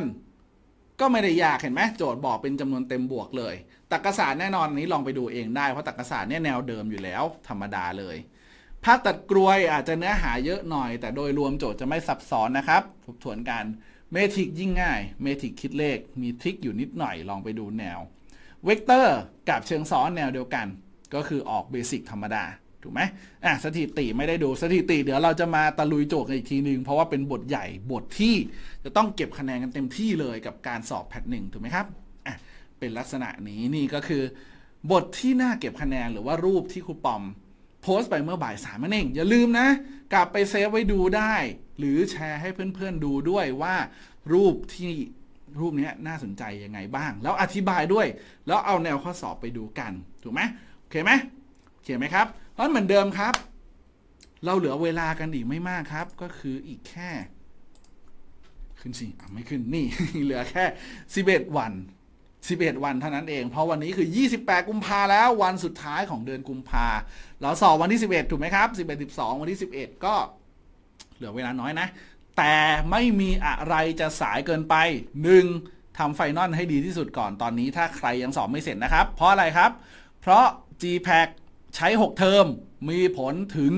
ก็ไม่ได้ยากเห็นไหมโจทย์บอกเป็นจำนวนเต็มบวกเลยตักกศาสตร์แน่นอนนี้ลองไปดูเองได้ เพราะตักกศาสตร์เนี่ยแนวเดิมอยู่แล้วธรรมดาเลย ภาคตัดกลวยอาจจะเนื้อหาเยอะหน่อย แต่โดยรวมโจทย์จะไม่ซับซ้อนนะครับทบทวนกันเมทริกยิ่งง่ายเมทริกคิดเลขมีทริคอยู่นิดหน่อยลองไปดูแนวเวกเตอร์กับเชิงซ้อนแนวเดียวกัน ก็คือออกเบสิกธรรมดา ถูกไหมอ่ะสถิติไม่ได้ดูสถิติเดี๋ยวเราจะมาตะลุยโจทย์กันอีกทีนึงเพราะว่าเป็นบทใหญ่บทที่จะต้องเก็บคะแนนกันเต็มที่เลยกับการสอบแพทหนึ่งถูกไหมครับเป็น ลักษณะนี้นี่ก็คือ บทที่ น่าเก็บคะแนนหรือว่ารูปที่ครูปอม โพสต์ไปเมื่อบ่ายสามนั่นเอง อย่าลืม นะ กลับไป เซฟ ไว้ดูได้ หรือแชร์ให้เพื่อนๆดูด้วยว่ารูปที่รูปนี้น่าสนใจ ยัง ไงบ้าง แล้วอธิบายด้วยแล้วเอาแนวข้อสอบไปดูกันถูกไหมโอเคไหมโอเคไหมครับเพราะเหมือนเดิมครับ เราเหลือเวลากันอีกไม่มากครับ ก็คืออีกแค่ ขึ้นสิไม่ขึ้นนี่เหลือแค่11วัน11 วันเท่านั้นเอง เพราะวันนี้คือ 28 กุมภาแล้ววันสุดท้ายของเดือนกุมภาเราสอบวันที่ 11 ถูกไหมครับ 11 12 วันที่ 11 ก็เหลือเวลาน้อยนะ แต่ไม่มีอะไรจะสายเกินไป 1. ทำไฟนอลให้ดีที่สุดก่อน ตอนนี้ถ้าใครยังสอบไม่เสร็จนะครับ เพราะอะไรครับ เพราะ GPAC ใช้6 เทอม มีผลถึง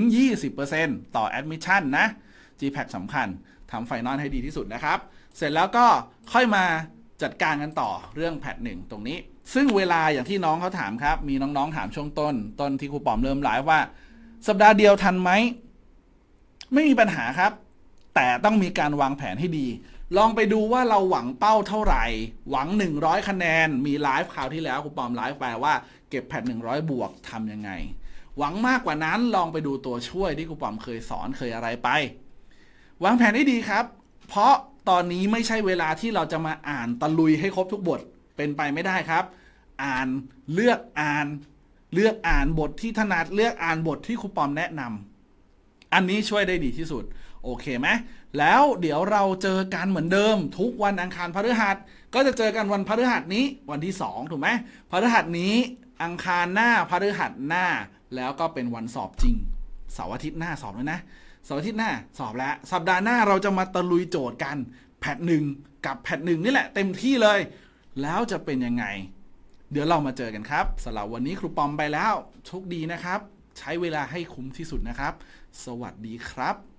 20%ต่อ Admission นะ GPAC สำคัญทำไฟนอลให้ดีที่สุดนะครับ เสร็จแล้วก็ค่อยมาจัดการกันต่อเรื่องแพทหนึ่งตรงนี้ ซึ่งเวลาอย่างที่น้องเขาถามครับ มีน้องๆถามช่วงต้นต้นที่ครูปอมเริ่มไลฟ์ว่า สัปดาห์เดียวทันไหม ไม่มีปัญหาครับ แต่ต้องมีการวางแผนให้ดี ลองไปดูว่าเราหวังเป้าเท่าไหร่ หวัง 100 คะแนนมีไลฟ์คราวที่แล้วครูปอมไลฟ์ไปว่าเก็บแพท้อยบวกทำยังไง หวังมากกว่านั้นลองไปดูตัวช่วยที่ครูปอมเคยสอนเคยอะไรไปวางแผนให้ดีครับ เพราะตอนนี้ไม่ใช่เวลาที่เราจะมาอ่านตะลุยให้ครบทุกบทเป็นไปไม่ได้ครับ อ่านเลือกอ่านเลือกอ่านบทที่ถนัดเลือกอ่านบทที่ครูปอมแนะนำอันนี้ช่วยได้ดีที่สุด โอเคไหม แล้วเดี๋ยวเราเจอกันเหมือนเดิม ทุกวันอังคารพฤหัสก็จะเจอกันวันพฤหัสนี้วันที่2ถูกไหมพฤหัสนี้อังคารหน้าพฤหัสหน้า แล้วก็เป็นวันสอบจริงเสาร์อาทิตย์หน้าสอบเลยนะสาร์อาทิตย์หน้าสอบแล้ว สัปดาห์หน้าเราจะมาตะลุยโจทย์กัน แพทหนึ่ง กับแพทหนึ่งนี่แหละ เต็มที่เลย แล้วจะเป็นยังไง เดี๋ยวเรามาเจอกันครับ สำหรับวันนี้ครูปอมไปแล้ว โชคดีนะครับ ใช้เวลาให้คุ้มที่สุดนะครับ สวัสดีครับ